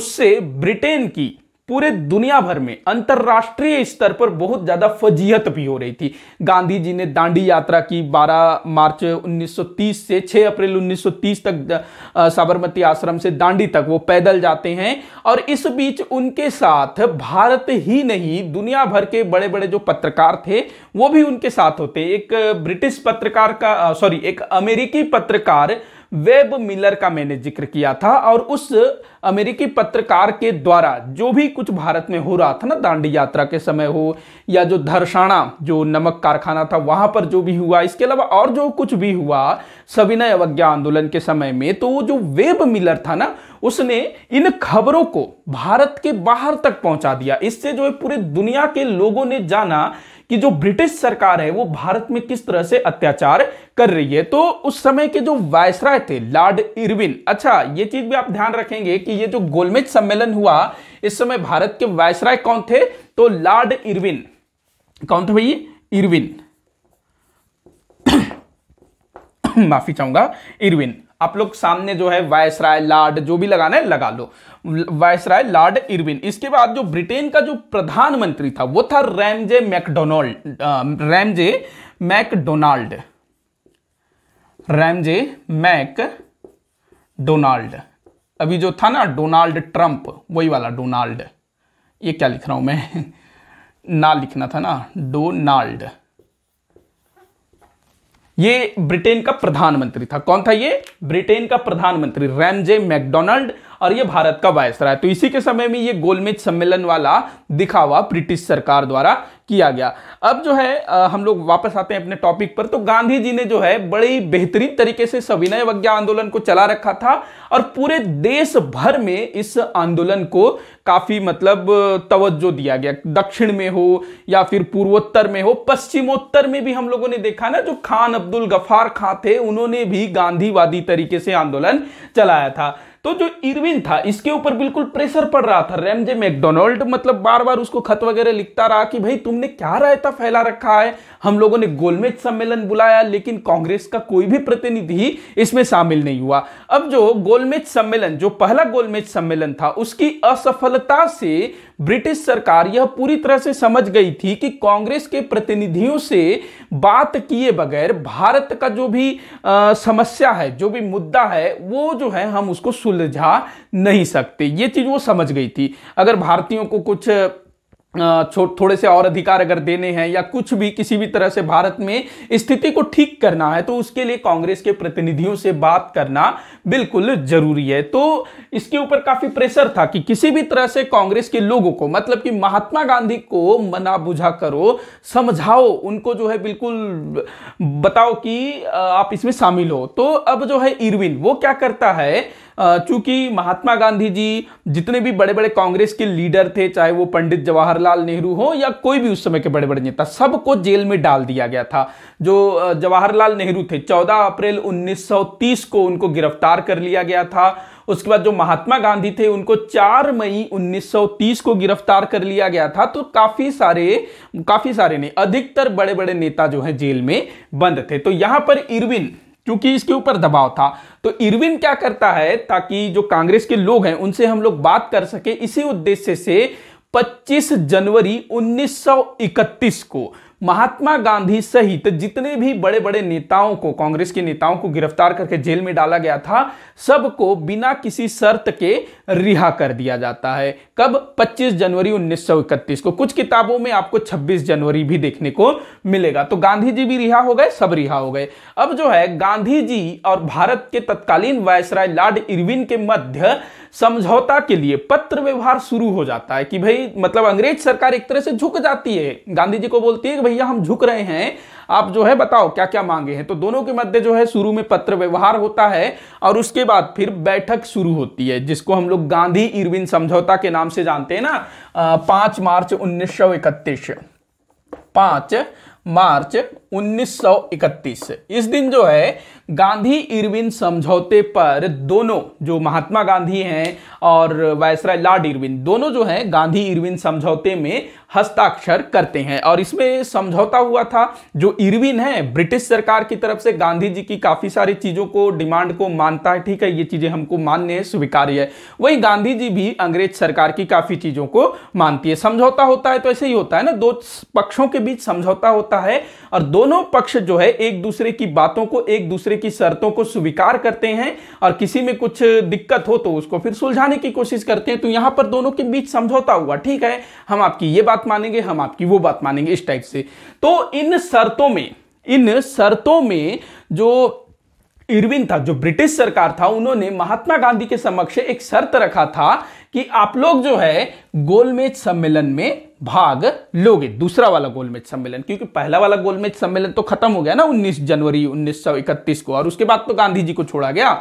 उससे ब्रिटेन की पूरे दुनिया भर में अंतरराष्ट्रीय स्तर पर बहुत ज्यादा फजीहत भी हो रही थी गांधी जी ने दांडी यात्रा की 12 मार्च 1930 से 6 अप्रैल 1930 तक साबरमती आश्रम से दांडी तक वो पैदल जाते हैं और इस बीच उनके साथ भारत ही नहीं दुनिया भर के बड़े बड़े जो पत्रकार थे वो भी उनके साथ होते एक ब्रिटिश पत्रकार का सॉरी एक अमेरिकी पत्रकार वेब मिलर का मैंने जिक्र किया था और उस अमेरिकी पत्रकार के द्वारा जो भी कुछ भारत में हो रहा था ना दांडी यात्रा के समय हो या जो धर्षाणा जो नमक कारखाना था वहां पर जो भी हुआ इसके अलावा और जो कुछ भी हुआ सविनय अवज्ञा आंदोलन के समय में तो वो जो वेब मिलर था ना उसने इन खबरों को भारत के बाहर तक पहुंचा दिया इससे जो है पूरे दुनिया के लोगों ने जाना कि जो ब्रिटिश सरकार है वो भारत में किस तरह से अत्याचार कर रही है तो उस समय के जो वायसराय थे लॉर्ड इरविन अच्छा ये चीज भी आप ध्यान रखेंगे कि ये जो गोलमेज सम्मेलन हुआ इस समय भारत के वायसराय कौन थे तो लॉर्ड इरविन कौन थे भाई इरविन माफी चाहूंगा इरविन आप लोग सामने जो है वायसराय लॉर्ड जो भी लगाना है लगा लो वायसराय लॉर्ड इरविन इसके बाद जो ब्रिटेन का जो प्रधानमंत्री था वो था Ramsay MacDonald Ramsay MacDonald Ramsay MacDonald अभी जो था ना डोनाल्ड ट्रंप वही वाला डोनाल्ड ये क्या लिख रहा हूं मैं ना लिखना था ना डोनाल्ड ये ब्रिटेन का प्रधानमंत्री था कौन था ये ब्रिटेन का प्रधानमंत्री रैमजे मैकडोनल्ड और ये भारत का वायसराय तो इसी के समय में ये गोलमेज सम्मेलन वाला दिखावा ब्रिटिश सरकार द्वारा किया गया अब जो है आ, हम लोग वापस आते हैं अपने टॉपिक पर तो गांधी जी ने जो है बड़ी बेहतरीन तरीके से सविनय वज्ञा आंदोलन को चला रखा था और पूरे देश भर में इस आंदोलन को काफी मतलब तवज्जो दिया गया दक्षिण में हो या फिर पूर्वोत्तर में हो पश्चिमोत्तर में भी हम लोगों ने देखा ना जो खान अब्दुल गफार खां थे उन्होंने भी गांधीवादी तरीके से आंदोलन चलाया था तो जो इरविन था इसके ऊपर बिल्कुल प्रेशर पड़ रहा था रेमजे मैकडोनल्ड मतलब बार बार उसको खत वगैरह लिखता रहा कि भाई तुमने क्या रायता फैला रखा है हम लोगों ने गोलमेज सम्मेलन बुलाया लेकिन कांग्रेस का कोई भी प्रतिनिधि इसमें शामिल नहीं हुआ अब जो गोलमेज सम्मेलन जो पहला गोलमेज सम्मेलन था उसकी असफलता से ब्रिटिश सरकार यह पूरी तरह से समझ गई थी कि कांग्रेस के प्रतिनिधियों से बात किए बगैर भारत का जो भी आ, समस्या है जो भी मुद्दा है वो जो है हम उसको सुलझा नहीं सकते ये चीज वो समझ गई थी अगर भारतीयों को कुछ छो थोड़े से और अधिकार अगर देने हैं या कुछ भी किसी भी तरह से भारत में स्थिति को ठीक करना है तो उसके लिए कांग्रेस के प्रतिनिधियों से बात करना बिल्कुल जरूरी है तो इसके ऊपर काफी प्रेशर था कि किसी भी तरह से कांग्रेस के लोगों को मतलब कि महात्मा गांधी को मना बुझा करो समझाओ उनको जो है बिल्कुल बताओ कि आप इसमें शामिल हो तो अब जो है इरविन वो क्या करता है चूंकि महात्मा गांधी जी जितने भी बड़े बड़े कांग्रेस के लीडर थे चाहे वो पंडित जवाहरलाल नेहरू हो या कोई भी उस समय के बड़े बड़े नेता सबको जेल में डाल दिया गया था जो जवाहरलाल नेहरू थे 14 अप्रैल 1930 को उनको गिरफ्तार कर लिया गया था उसके बाद जो महात्मा गांधी थे उनको 4 मई 1930 को गिरफ्तार कर लिया गया था तो काफी सारे काफी सारे ने अधिकतर बड़े बड़े नेता जो हैं जेल में बंद थे तो यहां पर इरविन क्योंकि इसके ऊपर दबाव था तो इरविन क्या करता है ताकि जो कांग्रेस के लोग हैं उनसे हम लोग बात कर सके इसी उद्देश्य से 25 जनवरी 1931 को महात्मा गांधी सहित जितने भी बड़े बड़े नेताओं को कांग्रेस के नेताओं को गिरफ्तार करके जेल में डाला गया था सबको बिना किसी शर्त के रिहा कर दिया जाता है कब 25 जनवरी 1931 को कुछ किताबों में आपको 26 जनवरी भी देखने को मिलेगा तो गांधी जी भी रिहा हो गए सब रिहा हो गए अब जो है गांधी जी और भारत के तत्कालीन वायसराय लॉर्ड इरविन के मध्य समझौता के लिए पत्र व्यवहार शुरू हो जाता है कि भाई मतलब अंग्रेज सरकार एक तरह से झुक जाती है गांधी जी को बोलती है कि भैया हम झुक रहे हैं आप जो है बताओ क्या क्या मांगे हैं तो दोनों के मध्य जो है शुरू में पत्र व्यवहार होता है और उसके बाद फिर बैठक शुरू होती है जिसको हम लोग गांधी इरविन समझौता के नाम से जानते हैं ना पांच मार्च उन्नीस पांच मार्च 1931 इस दिन जो है गांधी इरविन समझौते पर दोनों जो महात्मा गांधी हैं और वायसराय लॉर्ड इरविन दोनों जो हैं गांधी इरविन समझौते में हस्ताक्षर करते हैं और इसमें समझौता हुआ था जो इरविन है ब्रिटिश सरकार की तरफ से गांधी जी की काफ़ी सारी चीज़ों को डिमांड को मानता है ठीक है ये चीज़ें हमको मान्य है स्वीकार्य है वही गांधी जी भी अंग्रेज सरकार की काफ़ी चीज़ों को मानती है समझौता होता है तो ऐसे ही होता है ना दो पक्षों के बीच समझौता होता है और दोनों पक्ष जो है एक दूसरे की बातों को एक दूसरे की शर्तों को स्वीकार करते हैं और किसी में कुछ दिक्कत हो तो उसको फिर सुलझाने की कोशिश करते हैं तो यहां पर दोनों के बीच समझौता हुआ ठीक है हम आपकी ये बात मानेंगे हम आपकी वो बात मानेंगे इस टाइप से तो इन शर्तों में इन शर्तों में जो इरविन था जो ब्रिटिश सरकार था उन्होंने महात्मा गांधी के समक्ष एक शर्त रखा था कि आप लोग जो है गोलमेज सम्मेलन में भाग लोगे दूसरा वाला गोलमेज सम्मेलन क्योंकि पहला वाला गोलमेज सम्मेलन तो खत्म हो गया ना 19 जनवरी 1931 को और उसके बाद तो गांधी जी को छोड़ा गया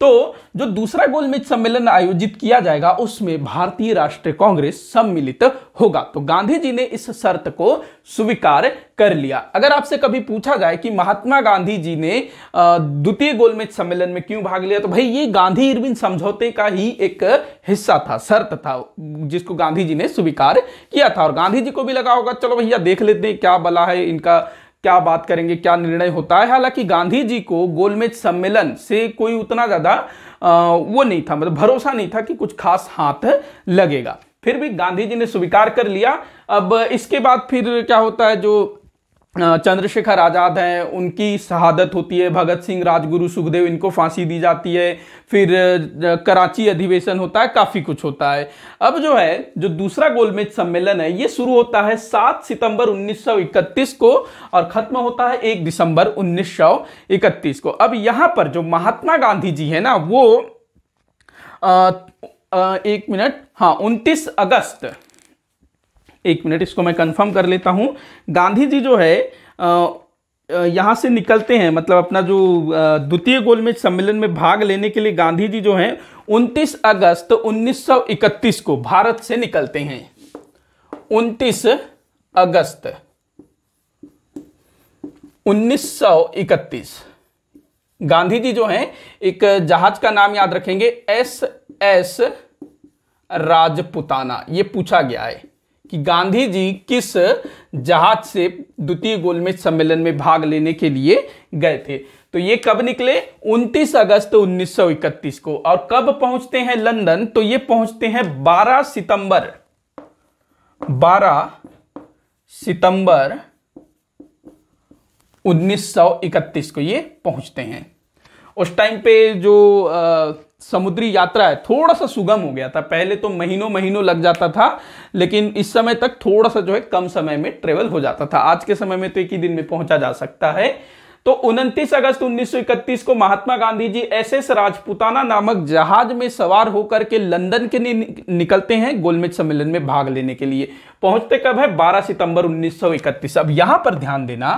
तो जो दूसरा गोलमेज सम्मेलन आयोजित किया जाएगा उसमें भारतीय राष्ट्रीय कांग्रेस सम्मिलित होगा तो गांधी जी ने इस शर्त को स्वीकार कर लिया अगर आपसे कभी पूछा जाए कि महात्मा गांधी जी ने द्वितीय गोलमेज सम्मेलन में क्यों भाग लिया तो भाई ये गांधी इरविन समझौते का ही एक हिस्सा था शर्त था जिसको गांधी जी ने स्वीकार किया था और गांधी जी को भी लगा होगा चलो भैया देख लेते हैं क्या बला है इनका क्या बात करेंगे क्या निर्णय होता है हालांकि गांधी जी को गोलमेज सम्मेलन से कोई उतना ज़्यादा वो नहीं था मतलब भरोसा नहीं था कि कुछ खास हाथ लगेगा फिर भी गांधी जी ने स्वीकार कर लिया अब इसके बाद फिर क्या होता है जो चंद्रशेखर आज़ाद हैं उनकी शहादत होती है भगत सिंह राजगुरु सुखदेव इनको फांसी दी जाती है फिर कराची अधिवेशन होता है काफ़ी कुछ होता है अब जो है जो दूसरा गोलमेज सम्मेलन है ये शुरू होता है 7 सितंबर 1931 को और ख़त्म होता है 1 दिसंबर 1931 को अब यहाँ पर जो महात्मा गांधी जी है ना वो आ, आ, एक मिनट हाँ उनतीस अगस्त एक मिनट इसको मैं कंफर्म कर लेता हूँ गांधी जी जो है यहाँ से निकलते हैं मतलब अपना जो द्वितीय गोलमेज सम्मेलन में भाग लेने के लिए गांधी जी जो हैं 29 अगस्त 1931 को भारत से निकलते हैं 29 अगस्त 1931 गांधी जी जो हैं एक जहाज का नाम याद रखेंगे एस एस राजपुताना ये पूछा गया है कि गांधी जी किस जहाज से द्वितीय गोलमेज सम्मेलन में भाग लेने के लिए गए थे तो ये कब निकले 29 अगस्त 1931 को और कब पहुंचते हैं लंदन तो ये पहुंचते हैं 12 सितंबर 12 सितंबर 1931 को ये पहुंचते हैं उस टाइम पे जो आ, समुद्री यात्रा है थोड़ा सा सुगम हो गया था पहले तो महीनों महीनों लग जाता था लेकिन इस समय तक थोड़ा सा जो है कम समय में ट्रेवल हो जाता था आज के समय में तो एक ही दिन में पहुंचा जा सकता है तो 29 अगस्त 1931 को महात्मा गांधी जी एस एस राजपुताना नामक जहाज में सवार होकर के लंदन के निकलते हैं गोलमेज सम्मेलन में भाग लेने के लिए पहुंचते कब है 12 सितंबर 1931 अब यहां पर ध्यान देना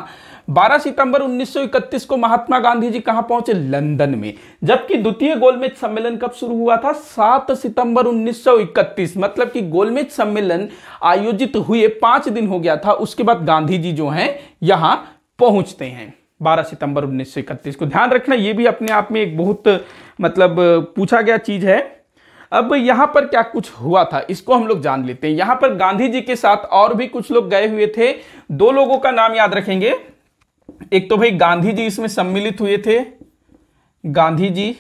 12 सितंबर 1931 को महात्मा गांधी जी कहां पहुंचे लंदन में जबकि द्वितीय गोलमेज सम्मेलन कब शुरू हुआ था 7 सितंबर 1931 मतलब कि गोलमेज सम्मेलन आयोजित हुए पांच दिन हो गया था उसके बाद गांधी जी जो हैं यहां पहुंचते हैं 12 सितंबर उन्नीस को ध्यान रखना ये भी अपने आप में एक बहुत मतलब पूछा गया चीज़ है अब यहाँ पर क्या कुछ हुआ था इसको हम लोग जान लेते हैं यहाँ पर गांधी जी के साथ और भी कुछ लोग गए हुए थे दो लोगों का नाम याद रखेंगे एक तो भाई गांधी जी इसमें सम्मिलित हुए थे गांधी जी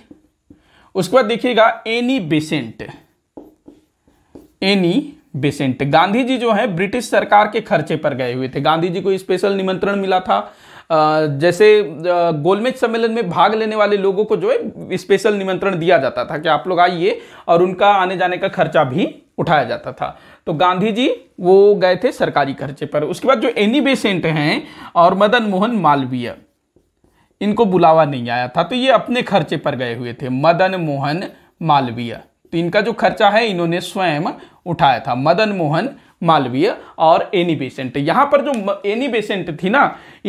उसके बाद देखिएगा Annie Besant Annie Besant Gandhi ji जो है ब्रिटिश सरकार के खर्चे पर गए हुए थे गांधी जी को स्पेशल निमंत्रण मिला था जैसे गोलमेज सम्मेलन में भाग लेने वाले लोगों को जो है स्पेशल निमंत्रण दिया जाता था कि आप लोग आइए और उनका आने जाने का खर्चा भी उठाया जाता था तो गांधी जी वो गए थे सरकारी खर्चे पर उसके बाद जो एनी बेसेंट हैं और मदन मोहन मालवीय इनको बुलावा नहीं आया था तो ये अपने खर्चे पर गए हुए थे मदन मोहन मालवीय तो इनका जो खर्चा है इन्होंने स्वयं उठाया था मदन मोहन मालवीय और एनी बेसेंट यहां पर जो एनी बेसेंट थी ना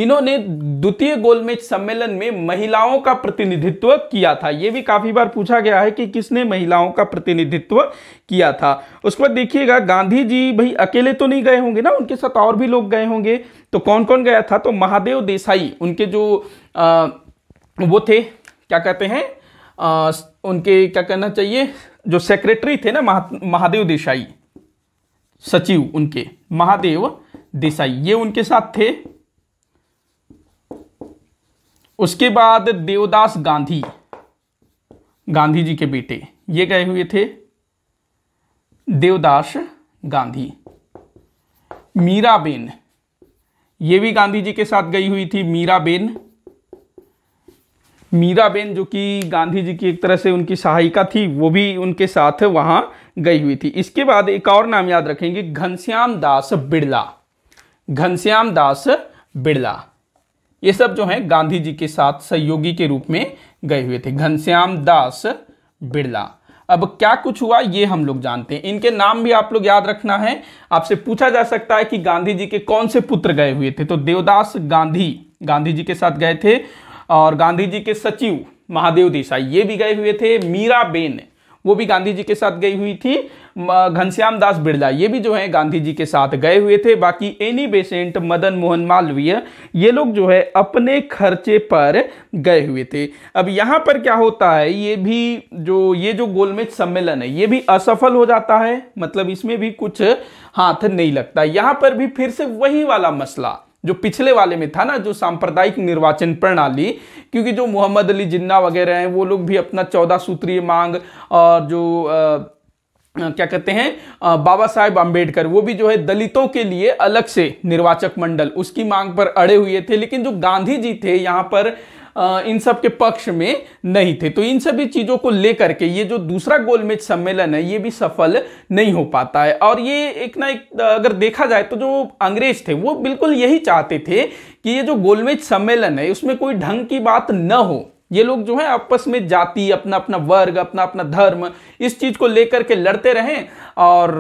इन्होंने द्वितीय गोलमेज सम्मेलन में महिलाओं का प्रतिनिधित्व किया था यह भी काफ़ी बार पूछा गया है कि किसने महिलाओं का प्रतिनिधित्व किया था उसके बाद देखिएगा गांधी जी भाई अकेले तो नहीं गए होंगे ना उनके साथ और भी लोग गए होंगे तो कौन कौन गया था तो महादेव देसाई उनके जो आ, वो थे क्या कहते हैं उनके क्या कहना चाहिए जो सेक्रेटरी थे ना महा, महादेव देसाई सचिव उनके महादेव देसाई ये उनके साथ थे उसके बाद देवदास गांधी गांधी जी के बेटे ये गए हुए थे देवदास गांधी मीराबेन ये भी गांधी जी के साथ गई हुई थी मीराबेन मीराबेन जो कि गांधी जी की एक तरह से उनकी सहायिका थी वो भी उनके साथ वहां गई हुई थी इसके बाद एक और नाम याद रखेंगे घनश्याम दास बिड़ला घनश्याम दास बिड़ला ये सब जो है गांधी जी के साथ सहयोगी के रूप में गए हुए थे घनश्याम दास बिड़ला अब क्या कुछ हुआ ये हम लोग जानते हैं इनके नाम भी आप लोग याद रखना है आपसे पूछा जा सकता है कि गांधी जी के कौन से पुत्र गए हुए थे तो देवदास गांधी गांधी जी के साथ गए थे और गांधी जी के सचिव महादेव देसाई ये भी गए हुए थे मीरा बेन वो भी गांधी जी के साथ गई हुई थी घनश्याम दास बिरला ये भी जो है गांधी जी के साथ गए हुए थे बाकी एनी बेसेंट मदन मोहन मालवीय ये लोग जो है अपने खर्चे पर गए हुए थे अब यहाँ पर क्या होता है ये भी जो ये जो गोलमेज सम्मेलन है ये भी असफल हो जाता है मतलब इसमें भी कुछ हाथ नहीं लगता यहाँ पर भी फिर से वही वाला मसला जो पिछले वाले में था ना जो सांप्रदायिक निर्वाचन प्रणाली क्योंकि जो मोहम्मद अली जिन्ना वगैरह हैं वो लोग भी अपना चौदह सूत्रीय मांग और जो आ, क्या कहते हैं आ, बाबा साहेब आम्बेडकर वो भी जो है दलितों के लिए अलग से निर्वाचक मंडल उसकी मांग पर अड़े हुए थे लेकिन जो गांधी जी थे यहाँ पर इन सब के पक्ष में नहीं थे तो इन सभी चीज़ों को लेकर के ये जो दूसरा गोलमेज सम्मेलन है ये भी सफल नहीं हो पाता है और ये एक ना एक अगर देखा जाए तो जो अंग्रेज थे वो बिल्कुल यही चाहते थे कि ये जो गोलमेज सम्मेलन है उसमें कोई ढंग की बात न हो ये लोग जो है आपस में जाति अपना अपना वर्ग अपना अपना धर्म इस चीज को लेकर के लड़ते रहें और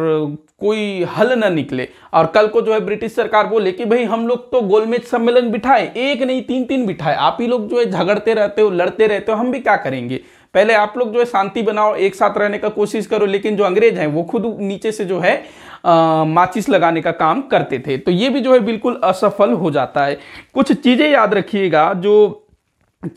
कोई हल ना निकले और कल को जो है ब्रिटिश सरकार बोले कि भाई हम लोग तो गोलमेज सम्मेलन बिठाए एक नहीं तीन तीन बिठाए आप ही लोग जो है झगड़ते रहते हो लड़ते रहते हो हम भी क्या करेंगे पहले आप लोग जो है शांति बनाओ एक साथ रहने का कोशिश करो लेकिन जो अंग्रेज हैं वो खुद नीचे से जो है आ, माचिस लगाने का काम करते थे तो ये भी जो है बिल्कुल असफल हो जाता है कुछ चीज़ें याद रखिएगा जो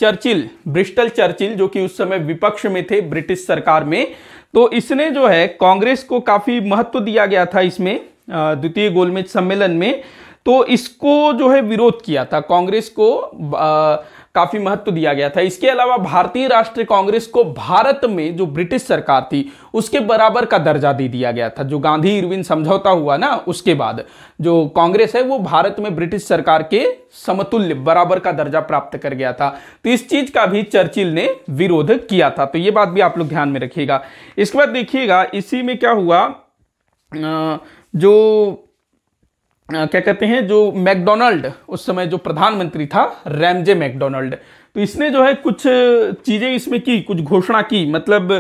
चर्चिल ब्रिस्टल चर्चिल जो कि उस समय विपक्ष में थे ब्रिटिश सरकार में तो इसने जो है कांग्रेस को काफी महत्व दिया गया था इसमें द्वितीय गोलमेज सम्मेलन में तो इसको जो है विरोध किया था कांग्रेस को आ, काफी महत्व दिया गया था इसके अलावा भारतीय राष्ट्रीय कांग्रेस को भारत में जो ब्रिटिश सरकार थी उसके बराबर का दर्जा दे दिया गया था जो गांधी इरविन समझौता हुआ ना उसके बाद जो कांग्रेस है वो भारत में ब्रिटिश सरकार के समतुल्य बराबर का दर्जा प्राप्त कर गया था तो इस चीज का भी चर्चिल ने विरोध किया था तो ये बात भी आप लोग ध्यान में रखिएगा इसके बाद देखिएगा इसी में क्या हुआ जो क्या कहते हैं जो मैकडोनल्ड उस समय जो प्रधानमंत्री था रैमजे मैकडोनल्ड तो इसने जो है कुछ चीज़ें इसमें की कुछ घोषणा की मतलब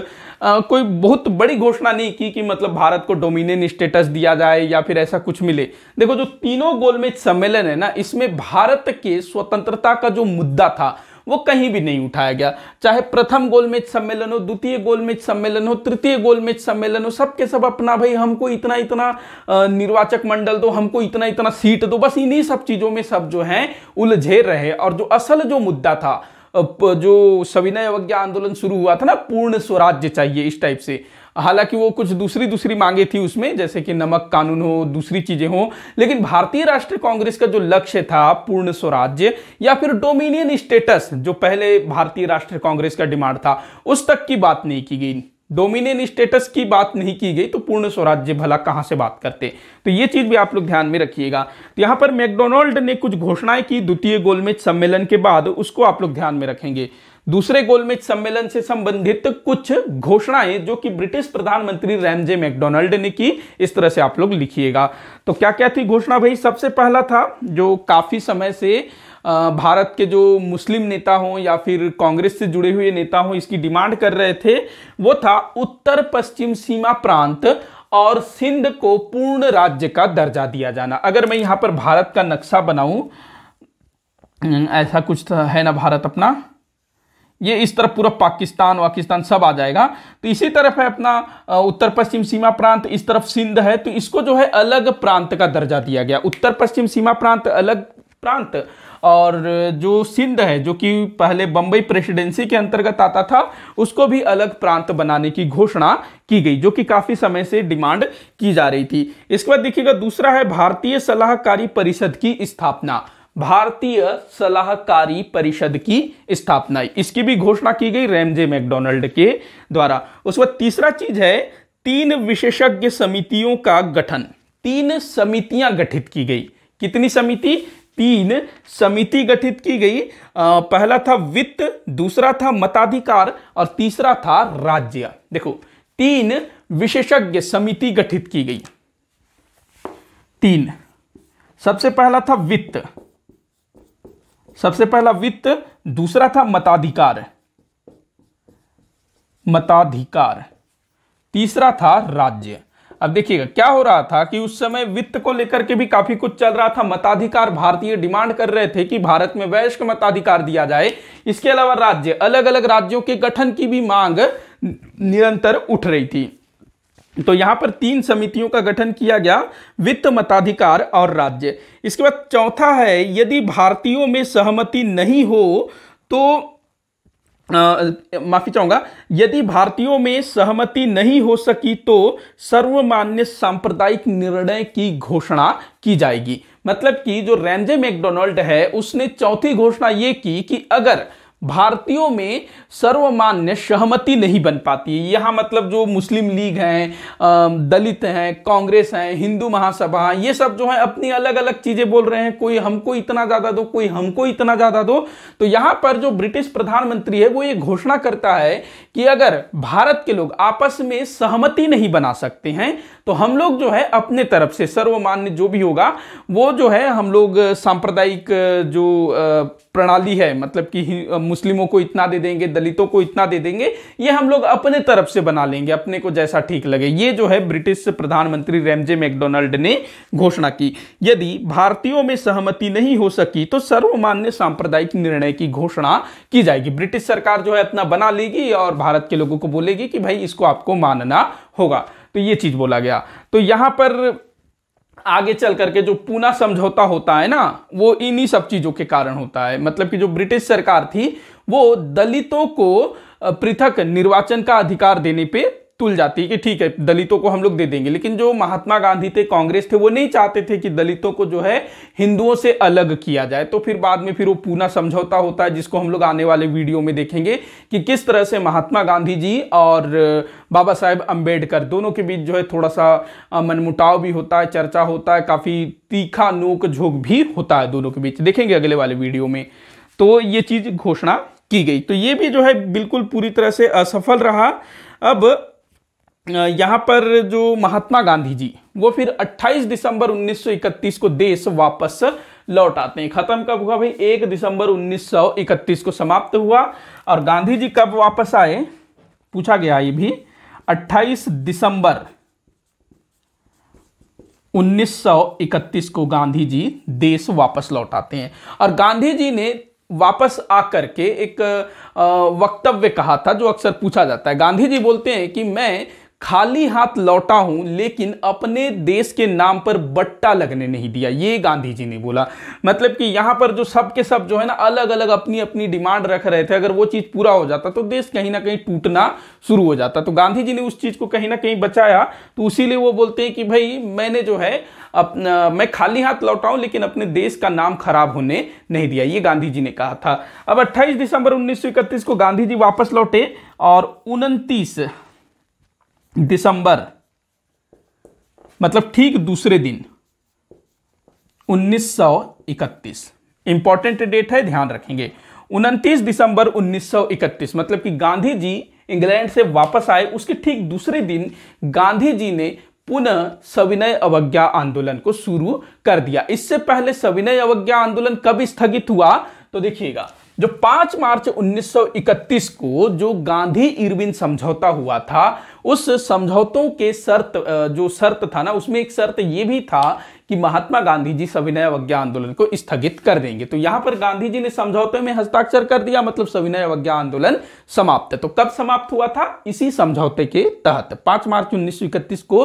आ, कोई बहुत बड़ी घोषणा नहीं की कि मतलब भारत को डोमिनियन स्टेटस दिया जाए या फिर ऐसा कुछ मिले देखो जो तीनों गोलमेज सम्मेलन है ना इसमें भारत के स्वतंत्रता का जो मुद्दा था वो कहीं भी नहीं उठाया गया चाहे प्रथम गोलमेज सम्मेलन हो द्वितीय गोलमेज सम्मेलन हो तृतीय गोलमेज सम्मेलन हो सबके सब अपना भाई हमको इतना इतना निर्वाचक मंडल दो हमको इतना इतना सीट दो बस इन्हीं सब चीज़ों में सब जो हैं उलझे रहे और जो असल जो मुद्दा था जो सविनय अवज्ञा आंदोलन शुरू हुआ था ना पूर्ण स्वराज्य चाहिए इस टाइप से हालांकि वो कुछ दूसरी दूसरी मांगे थी उसमें जैसे कि नमक कानून हो दूसरी चीजें हो लेकिन भारतीय राष्ट्रीय कांग्रेस का जो लक्ष्य था पूर्ण स्वराज्य या फिर डोमिनियन स्टेटस जो पहले भारतीय राष्ट्रीय कांग्रेस का डिमांड था उस तक की बात नहीं की गई डोमिनियन स्टेटस की बात नहीं की गई तो पूर्ण स्वराज्य भला कहां से बात करते तो ये चीज़ भी आप लोग ध्यान में रखिएगा तो यहां पर मैकडोनाल्ड ने कुछ घोषणाएं की द्वितीय गोलमेज सम्मेलन के बाद उसको आप लोग ध्यान में रखेंगे दूसरे गोलमेज सम्मेलन से संबंधित कुछ घोषणाएं जो कि ब्रिटिश प्रधानमंत्री रैमजे मैकडोनाल्ड ने की इस तरह से आप लोग लिखिएगा तो क्या क्या थी घोषणा भाई सबसे पहला था जो काफी समय से भारत के जो मुस्लिम नेता हों या फिर कांग्रेस से जुड़े हुए नेता हों इसकी डिमांड कर रहे थे वो था उत्तर पश्चिम सीमा प्रांत और सिंध को पूर्ण राज्य का दर्जा दिया जाना अगर मैं यहाँ पर भारत का नक्शा बनाऊं ऐसा कुछ तो है ना भारत अपना ये इस तरफ पूरा पाकिस्तान वाकिस्तान सब आ जाएगा तो इसी तरफ है अपना उत्तर पश्चिम सीमा प्रांत इस तरफ सिंध है तो इसको जो है अलग प्रांत का दर्जा दिया गया उत्तर पश्चिम सीमा प्रांत अलग प्रांत और जो सिंध है जो कि पहले बंबई प्रेसिडेंसी के अंतर्गत आता था उसको भी अलग प्रांत बनाने की घोषणा की गई जो कि काफी समय से डिमांड की जा रही थी इसके बाद देखिएगा दूसरा है भारतीय सलाहकारी परिषद की स्थापना भारतीय सलाहकारी परिषद की स्थापना इसकी भी घोषणा की गई रेमजे मैकडोनल्ड के द्वारा उस वक्त तीसरा चीज है तीन विशेषज्ञ समितियों का गठन तीन समितियां गठित की गई कितनी समिति तीन समिति गठित की गई आ, पहला था वित्त दूसरा था मताधिकार और तीसरा था राज्य देखो तीन विशेषज्ञ समिति गठित की गई तीन सबसे पहला था वित्त सबसे पहला वित्त दूसरा था मताधिकार मताधिकार तीसरा था राज्य अब देखिएगा क्या हो रहा था कि उस समय वित्त को लेकर के भी काफी कुछ चल रहा था मताधिकार भारतीय डिमांड कर रहे थे कि भारत में वैश्विक मताधिकार दिया जाए इसके अलावा राज्य अलग अलग राज्यों के गठन की भी मांग निरंतर उठ रही थी तो यहां पर तीन समितियों का गठन किया गया वित्त मताधिकार और राज्य इसके बाद चौथा है यदि भारतीयों में सहमति नहीं हो तो माफी चाहूंगा यदि भारतीयों में सहमति नहीं हो सकी तो सर्वमान्य सांप्रदायिक निर्णय की घोषणा की जाएगी मतलब कि जो रैमजे मैकडोनाल्ड है उसने चौथी घोषणा ये की कि अगर भारतीयों में सर्वमान्य सहमति नहीं बन पाती है यहाँ मतलब जो मुस्लिम लीग हैं दलित हैं कांग्रेस हैं हिंदू महासभा ये सब जो है अपनी अलग अलग चीज़ें बोल रहे हैं कोई हमको इतना ज़्यादा दो कोई हमको इतना ज़्यादा दो तो यहाँ पर जो ब्रिटिश प्रधानमंत्री है वो ये घोषणा करता है कि अगर भारत के लोग आपस में सहमति नहीं बना सकते हैं तो हम लोग जो है अपने तरफ से सर्वमान्य जो भी होगा वो जो है हम लोग सांप्रदायिक जो प्रणाली है मतलब कि मुस्लिमों को इतना दे देंगे दलितों को इतना दे देंगे ये हम लोग अपने तरफ से बना लेंगे अपने को जैसा ठीक लगे ये जो है ब्रिटिश प्रधानमंत्री रेमजे मैकडोनल्ड ने घोषणा की यदि भारतीयों में सहमति नहीं हो सकी तो सर्वमान्य सांप्रदायिक निर्णय की घोषणा की जाएगी ब्रिटिश सरकार जो है अपना बना लेगी और भारत के लोगों को बोलेगी कि भाई इसको आपको मानना होगा तो ये चीज़ बोला गया तो यहां पर आगे चल करके जो पूना समझौता होता है ना वो इन्हीं सब चीज़ों के कारण होता है मतलब कि जो ब्रिटिश सरकार थी वो दलितों को पृथक निर्वाचन का अधिकार देने पे तुल जाती है कि ठीक है दलितों को हम लोग दे देंगे लेकिन जो महात्मा गांधी थे कांग्रेस थे वो नहीं चाहते थे कि दलितों को जो है हिंदुओं से अलग किया जाए तो फिर बाद में फिर वो पूना समझौता होता है जिसको हम लोग आने वाले वीडियो में देखेंगे कि किस तरह से महात्मा गांधी जी और बाबा साहेब अम्बेडकर दोनों के बीच जो है थोड़ा सा मनमुटाव भी होता है चर्चा होता है काफ़ी तीखा नोक झोंक भी होता है दोनों के बीच देखेंगे अगले वाले वीडियो में तो ये चीज़ घोषणा की गई तो ये भी जो है बिल्कुल पूरी तरह से असफल रहा अब यहाँ पर जो महात्मा गांधी जी वो फिर 28 दिसंबर 1931 को देश वापस लौट आते हैं खत्म कब हुआ भाई एक दिसंबर 1931 को समाप्त हुआ और गांधी जी कब वापस आए पूछा गया ये भी 28 दिसंबर 1931 को गांधी जी देश वापस लौट आते हैं और गांधी जी ने वापस आकर के एक वक्तव्य कहा था जो अक्सर पूछा जाता है गांधी जी बोलते हैं कि मैं खाली हाथ लौटा हूं लेकिन अपने देश के नाम पर बट्टा लगने नहीं दिया ये गांधी जी ने बोला मतलब कि यहां पर जो सब के सब जो है ना अलग अलग अपनी अपनी डिमांड रख रहे थे अगर वो चीज पूरा हो जाता तो देश कहीं ना कहीं टूटना शुरू हो जाता तो गांधी जी ने उस चीज को कहीं ना कहीं बचाया तो उसीलिए वो बोलते हैं कि भाई मैंने जो है अपना मैं खाली हाथ लौटाऊं लेकिन अपने देश का नाम खराब होने नहीं दिया ये गांधी जी ने कहा था अब अट्ठाईस दिसंबर उन्नीस को गांधी जी वापस लौटे और उनतीस दिसंबर मतलब ठीक दूसरे दिन 1931 इंपॉर्टेंट डेट है ध्यान रखेंगे 29 दिसंबर 1931 मतलब कि गांधी जी इंग्लैंड से वापस आए उसके ठीक दूसरे दिन गांधी जी ने पुनः सविनय अवज्ञा आंदोलन को शुरू कर दिया इससे पहले सविनय अवज्ञा आंदोलन कब स्थगित हुआ तो देखिएगा जो 5 मार्च 1931 को जो गांधी इरविन समझौता हुआ था उस समझौतों के शर्त जो शर्त था ना उसमें एक शर्त यह भी था कि महात्मा गांधी जी सविनय अवज्ञा आंदोलन को स्थगित कर देंगे तो यहां पर गांधी जी ने समझौते में हस्ताक्षर कर दिया मतलब सविनय अवज्ञा आंदोलन समाप्त है तो कब समाप्त हुआ था इसी समझौते के तहत पांच मार्च उन्नीस को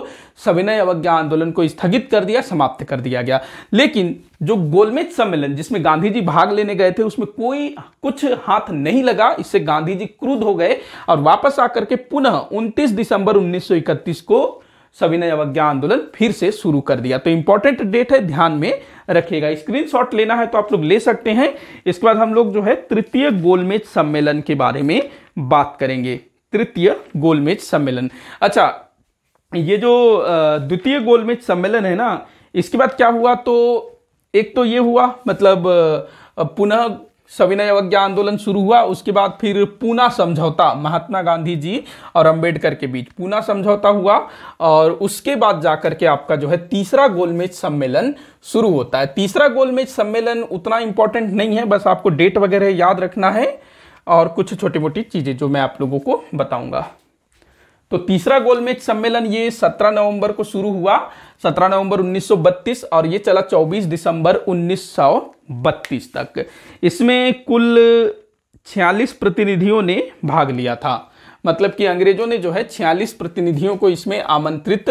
सविनय अवज्ञा आंदोलन को स्थगित कर दिया समाप्त कर दिया गया लेकिन जो गोलमेज सम्मेलन जिसमें गांधी जी भाग लेने गए थे उसमें कोई कुछ हाथ नहीं लगा इससे गांधी जी क्रूद हो गए और वापस आकर के पुनः 29 दिसंबर 1931 को सविनय अवज्ञा आंदोलन फिर से शुरू कर दिया तो इंपॉर्टेंट डेट है ध्यान में रखेगा स्क्रीनशॉट लेना है तो आप लोग ले सकते हैं इसके बाद हम लोग जो है तृतीय गोलमेज सम्मेलन के बारे में बात करेंगे तृतीय गोलमेज सम्मेलन अच्छा ये जो द्वितीय गोलमेज सम्मेलन है ना इसके बाद क्या हुआ तो एक तो ये हुआ मतलब पुनः सविनय अवज्ञा आंदोलन शुरू हुआ उसके बाद फिर पूना समझौता महात्मा गांधी जी और अंबेडकर के बीच पूना समझौता हुआ और उसके बाद जाकर के आपका जो है तीसरा गोलमेज सम्मेलन शुरू होता है तीसरा गोलमेज सम्मेलन उतना इंपॉर्टेंट नहीं है बस आपको डेट वगैरह याद रखना है और कुछ छोटी मोटी चीज़ें जो मैं आप लोगों को बताऊंगा तो तीसरा गोलमेज सम्मेलन ये सत्रह नवंबर को शुरू हुआ 17 नवंबर 1932 और ये चला 24 दिसंबर 1932 तक इसमें कुल 46 प्रतिनिधियों ने भाग लिया था मतलब कि अंग्रेजों ने जो है 46 प्रतिनिधियों को इसमें आमंत्रित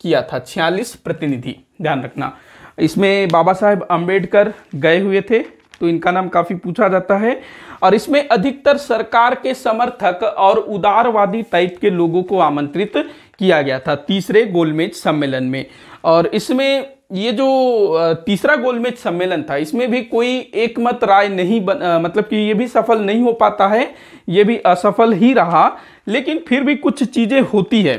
किया था 46 प्रतिनिधि ध्यान रखना इसमें बाबा साहेब अम्बेडकर गए हुए थे तो इनका नाम काफी पूछा जाता है और इसमें अधिकतर सरकार के समर्थक और उदारवादी टाइप के लोगों को आमंत्रित किया गया था तीसरे गोलमेज सम्मेलन में और इसमें ये जो तीसरा गोलमेज सम्मेलन था इसमें भी कोई एकमत राय नहीं बन आ, मतलब कि ये भी सफल नहीं हो पाता है ये भी असफल ही रहा लेकिन फिर भी कुछ चीज़ें होती है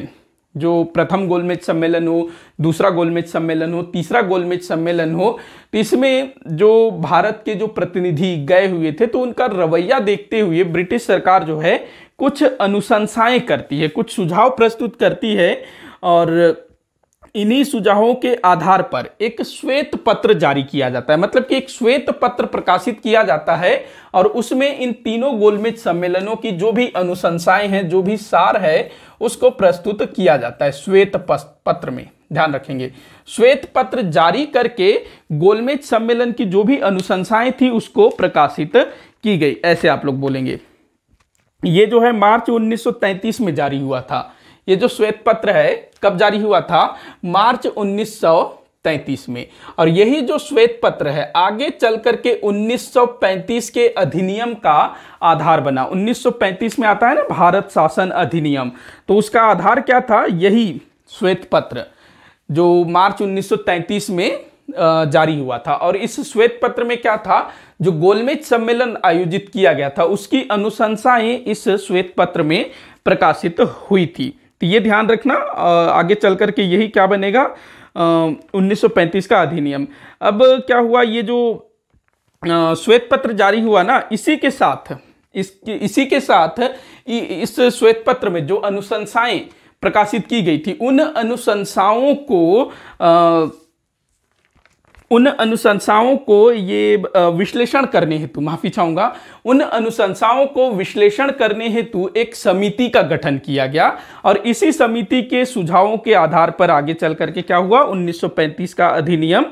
जो प्रथम गोलमेज सम्मेलन हो दूसरा गोलमेज सम्मेलन हो तीसरा गोलमेज सम्मेलन हो तो इसमें जो भारत के जो प्रतिनिधि गए हुए थे तो उनका रवैया देखते हुए ब्रिटिश सरकार जो है कुछ अनुशंसाएं करती है कुछ सुझाव प्रस्तुत करती है और इन्हीं सुझावों के आधार पर एक श्वेत पत्र जारी किया जाता है मतलब कि एक श्वेत पत्र प्रकाशित किया जाता है और उसमें इन तीनों गोलमेज सम्मेलनों की जो भी अनुशंसाएं हैं जो भी सार है उसको प्रस्तुत किया जाता है श्वेत पत्र में ध्यान रखेंगे श्वेत पत्र जारी करके गोलमेज सम्मेलन की जो भी अनुशंसाएं थी उसको प्रकाशित की गई ऐसे आप लोग बोलेंगे ये जो है मार्च 1933 में जारी हुआ था ये जो श्वेत पत्र है कब जारी हुआ था मार्च 1933 में और यही जो श्वेत पत्र है आगे चल करके 1935 के अधिनियम का आधार बना 1935 में आता है ना भारत शासन अधिनियम तो उसका आधार क्या था यही श्वेत पत्र जो मार्च 1933 में जारी हुआ था और इस श्वेत पत्र में क्या था जो गोलमेज सम्मेलन आयोजित किया गया था उसकी अनुशंसाएं इस श्वेत पत्र में प्रकाशित हुई थी तो ये ध्यान रखना आगे चल करके यही क्या बनेगा उन्नीस का अधिनियम अब क्या हुआ ये जो श्वेत पत्र जारी हुआ ना इसी के साथ इस इसी के साथ इस श्वेत पत्र में जो अनुशंसाएं प्रकाशित की गई थी उन अनुशंसाओं को आ, उन अनुशंसाओं को ये विश्लेषण करने हेतु माफी चाहूंगा उन अनुशंसाओं को विश्लेषण करने हेतु एक समिति का गठन किया गया और इसी समिति के सुझावों के आधार पर आगे चल करके क्या हुआ 1935 का अधिनियम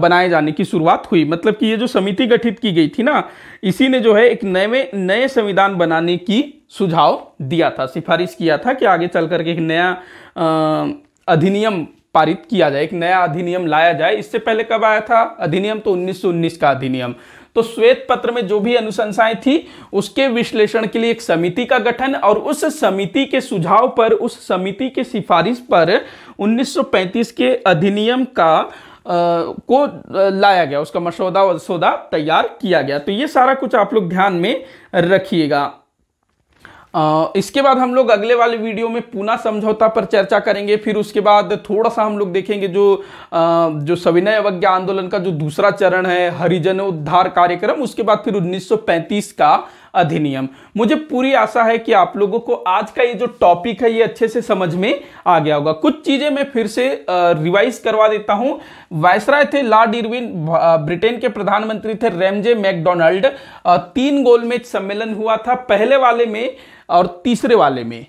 बनाए जाने की शुरुआत हुई मतलब कि ये जो समिति गठित की गई थी ना इसी ने जो है एक नए नए संविधान बनाने की सुझाव दिया था सिफारिश किया था कि आगे चल करके एक नया अधिनियम पारित किया जाए एक नया अधिनियम लाया जाए इससे पहले कब आया था अधिनियम तो 1919 का अधिनियम तो श्वेत पत्र में जो भी अनुशंसाएं थी उसके विश्लेषण के लिए एक समिति का गठन और उस समिति के सुझाव पर उस समिति के सिफारिश पर 1935 के अधिनियम का आ, को लाया गया उसका मसौदा वसौदा तैयार किया गया तो ये सारा कुछ आप लोग ध्यान में रखिएगा आ, इसके बाद हम लोग अगले वाले वीडियो में पुनः समझौता पर चर्चा करेंगे फिर उसके बाद थोड़ा सा हम लोग देखेंगे जो आ, जो सविनय अवज्ञा आंदोलन का जो दूसरा चरण है हरिजनोद्धार कार्यक्रम उसके बाद फिर 1935 का अधिनियम मुझे पूरी आशा है कि आप लोगों को आज का ये जो टॉपिक है ये अच्छे से समझ में आ गया होगा कुछ चीजें मैं फिर से रिवाइज करवा देता हूं वायसराय थे लॉर्ड इरविन ब्रिटेन के प्रधानमंत्री थे रेमजे मैकडोनल्ड तीन गोलमेज सम्मेलन हुआ था पहले वाले में और तीसरे वाले में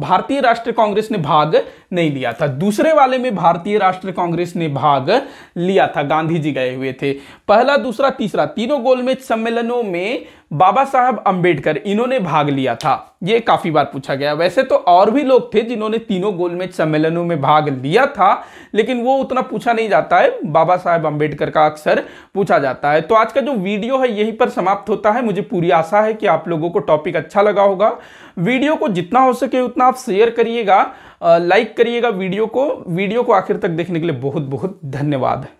भारतीय राष्ट्रीय कांग्रेस ने भाग नहीं लिया था दूसरे वाले में भारतीय राष्ट्रीय कांग्रेस ने भाग लिया था गांधी जी गए हुए थे पहला दूसरा तीसरा तीनों गोलमेज सम्मेलनों में बाबा साहब अंबेडकर इन्होंने भाग लिया था ये काफी बार पूछा गया वैसे तो और भी लोग थे जिन्होंने तीनों गोलमेज सम्मेलनों में भाग लिया था लेकिन वो उतना पूछा नहीं जाता है बाबा साहेब अंबेडकर का अक्सर पूछा जाता है तो आज का जो वीडियो है यहीं पर समाप्त होता है मुझे पूरी आशा है कि आप लोगों को टॉपिक अच्छा लगा होगा वीडियो को जितना हो सके उतना आप शेयर करिएगा लाइक करिएगा वीडियो को वीडियो को आखिर तक देखने के लिए बहुत बहुत धन्यवाद